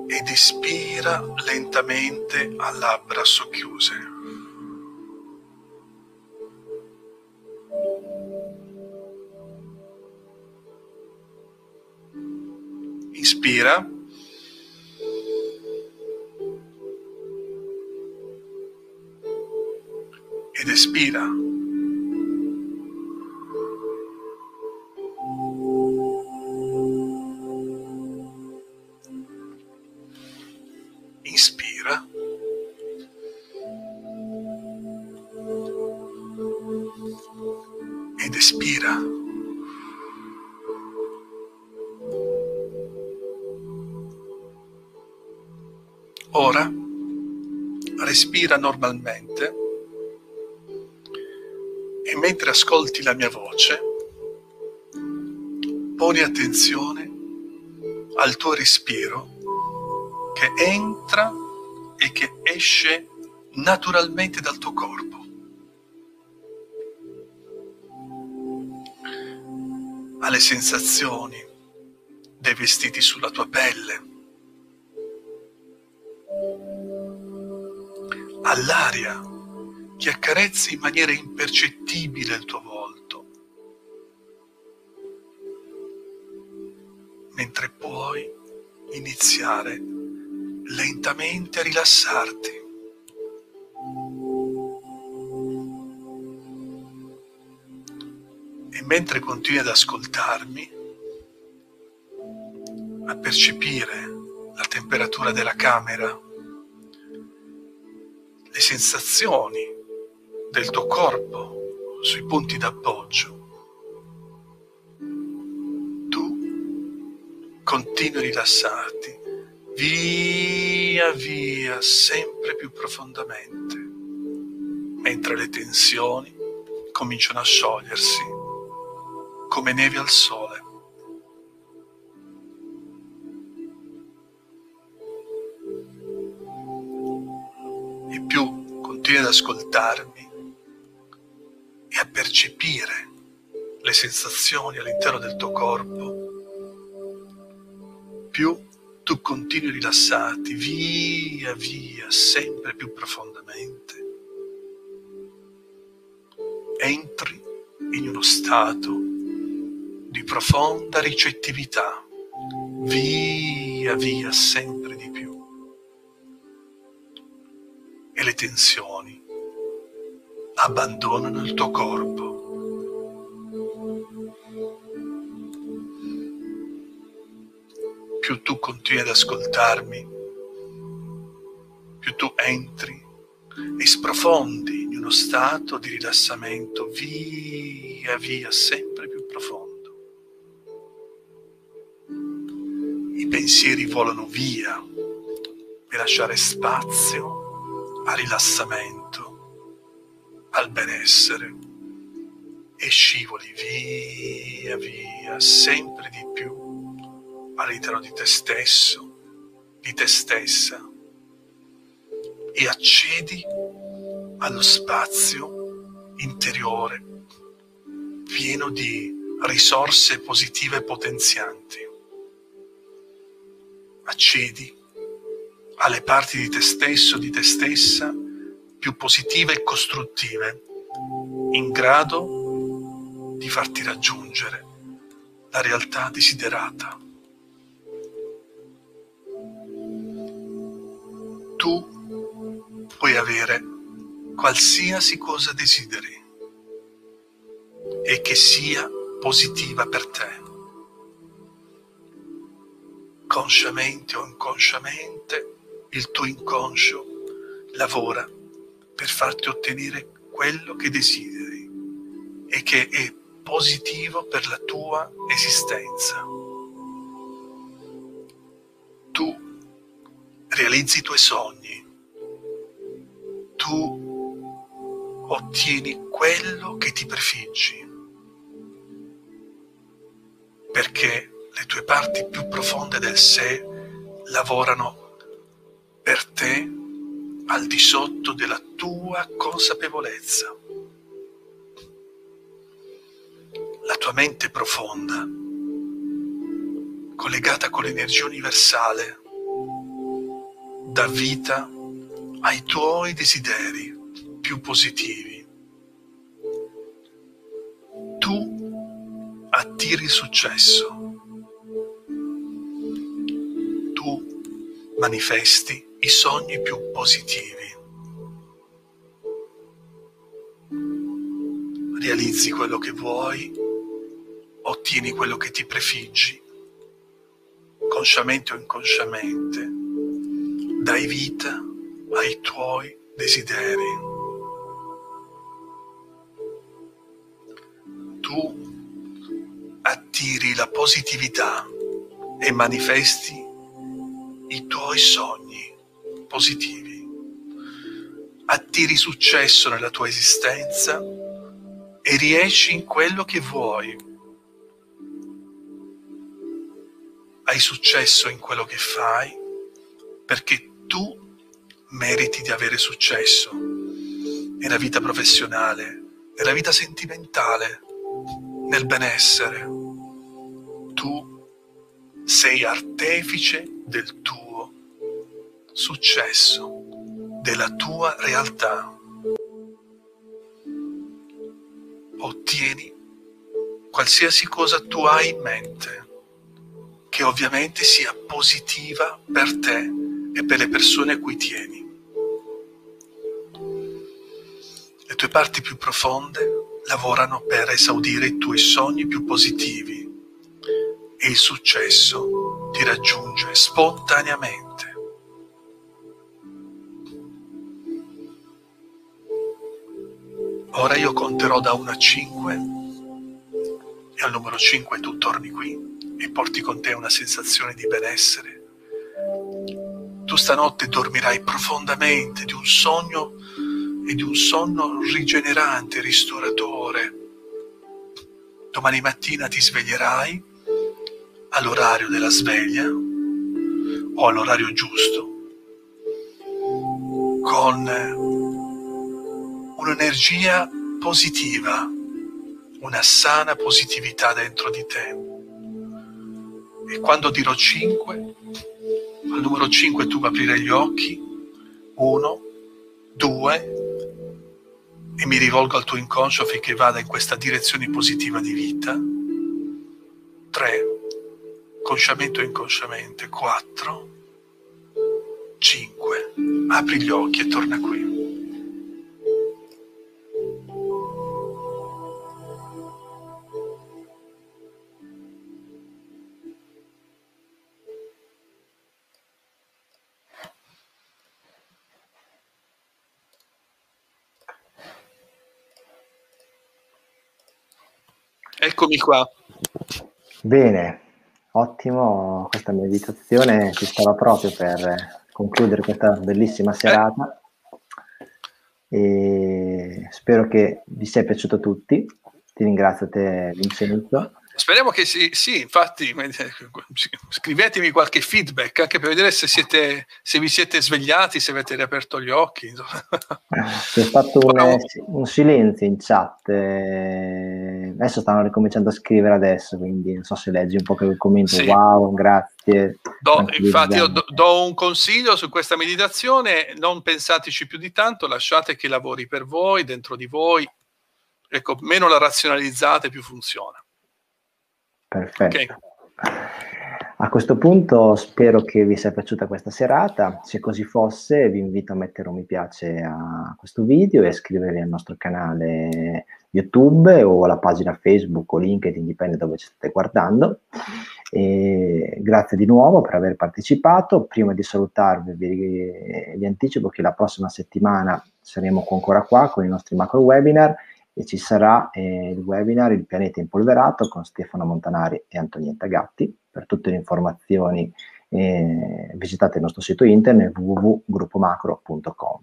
S2: ed espira lentamente a labbra socchiuse. Inspira. Ed espira. respira normalmente e mentre ascolti la mia voce, poni attenzione al tuo respiro che entra e che esce naturalmente dal tuo corpo. Alle sensazioni dei vestiti sulla tua pelle all'aria, che accarezza in maniera impercettibile il tuo volto, mentre puoi iniziare lentamente a rilassarti. E mentre continui ad ascoltarmi, a percepire la temperatura della camera le sensazioni del tuo corpo sui punti d'appoggio. Tu continui a rilassarti via via sempre più profondamente, mentre le tensioni cominciano a sciogliersi come neve al sole. e più continui ad ascoltarmi e a percepire le sensazioni all'interno del tuo corpo, più tu continui a rilassarti via via, sempre più profondamente. Entri in uno stato di profonda ricettività, via via, sempre e le tensioni abbandonano il tuo corpo. Più tu continui ad ascoltarmi, più tu entri e sprofondi in uno stato di rilassamento via via sempre più profondo. I pensieri volano via per lasciare spazio al rilassamento, al benessere e scivoli via via sempre di più all'interno di te stesso, di te stessa e accedi allo spazio interiore pieno di risorse positive e potenzianti. Accedi alle parti di te stesso, di te stessa, più positive e costruttive, in grado di farti raggiungere la realtà desiderata. Tu puoi avere qualsiasi cosa desideri e che sia positiva per te. Consciamente o inconsciamente il tuo inconscio lavora per farti ottenere quello che desideri e che è positivo per la tua esistenza. Tu realizzi i tuoi sogni, tu ottieni quello che ti prefiggi, perché le tue parti più profonde del sé lavorano per te al di sotto della tua consapevolezza. La tua mente profonda, collegata con l'energia universale, dà vita ai tuoi desideri più positivi. Tu attiri il successo. Tu manifesti i sogni più positivi. Realizzi quello che vuoi, ottieni quello che ti prefiggi, consciamente o inconsciamente, dai vita ai tuoi desideri. Tu attiri la positività e manifesti i tuoi sogni positivi. Attiri successo nella tua esistenza e riesci in quello che vuoi. Hai successo in quello che fai perché tu meriti di avere successo nella vita professionale, nella vita sentimentale, nel benessere. Tu sei artefice del tuo successo, della tua realtà. Ottieni qualsiasi cosa tu hai in mente, che ovviamente sia positiva per te e per le persone a cui tieni. Le tue parti più profonde lavorano per esaudire i tuoi sogni più positivi e il successo ti raggiunge spontaneamente. Ora io conterò da 1 a 5 e al numero 5 tu torni qui e porti con te una sensazione di benessere. Tu stanotte dormirai profondamente di un sogno e di un sonno rigenerante, ristoratore. Domani mattina ti sveglierai all'orario della sveglia o all'orario giusto con un'energia positiva, una sana positività dentro di te. E quando dirò 5, al numero 5 tu aprirai gli occhi, 1, 2, e mi rivolgo al tuo inconscio affinché vada in questa direzione positiva di vita. 3. Consciamente o inconsciamente. 4. 5. Apri gli occhi e torna qui. Eccomi qua.
S1: Bene, ottimo questa meditazione ci stava proprio per concludere questa bellissima eh. serata eh. e spero che vi sia piaciuto a tutti. Ti ringrazio te Vincenzo.
S2: Speriamo che sì, sì, infatti eh, scrivetemi qualche feedback anche per vedere se, siete, se vi siete svegliati, se avete riaperto gli occhi.
S1: C'è stato un, un, silenzio in chat. Eh, adesso stanno ricominciando a scrivere adesso, quindi non so se leggi un po' che commento. Sì. Wow, grazie. Do, infatti, io do,
S2: do, un consiglio su questa meditazione: non pensateci più di tanto, lasciate che lavori per voi, dentro di voi. Ecco, meno la razionalizzate, più funziona. Perfetto. Okay.
S1: A questo punto spero che vi sia piaciuta questa serata, se così fosse vi invito a mettere un mi piace a questo video e a iscrivervi al nostro canale YouTube o alla pagina Facebook o LinkedIn, dipende dove ci state guardando. E grazie di nuovo per aver partecipato, prima di salutarvi vi, vi anticipo che la prossima settimana saremo ancora qua con i nostri macro webinar e ci sarà eh, il webinar Il pianeta impolverato con Stefano Montanari e Antonietta Gatti per tutte le informazioni eh, visitate il nostro sito internet www.gruppomacro.com.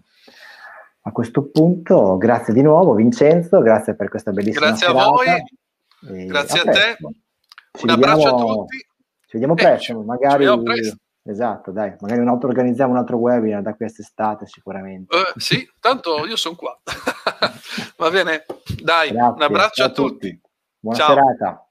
S1: A questo punto grazie di nuovo Vincenzo, grazie per questa bellissima Grazie serata, a voi, grazie a, a te. Ci Un vediamo, abbraccio a tutti. Ci vediamo presto, eh, magari... Ci presto. Esatto, dai, magari un altro, organizziamo un altro webinar da quest'estate sicuramente.
S2: Uh, sì, tanto io sono qua. Va bene, dai, grazie, un abbraccio a tutti. tutti. Buona Ciao.
S1: serata.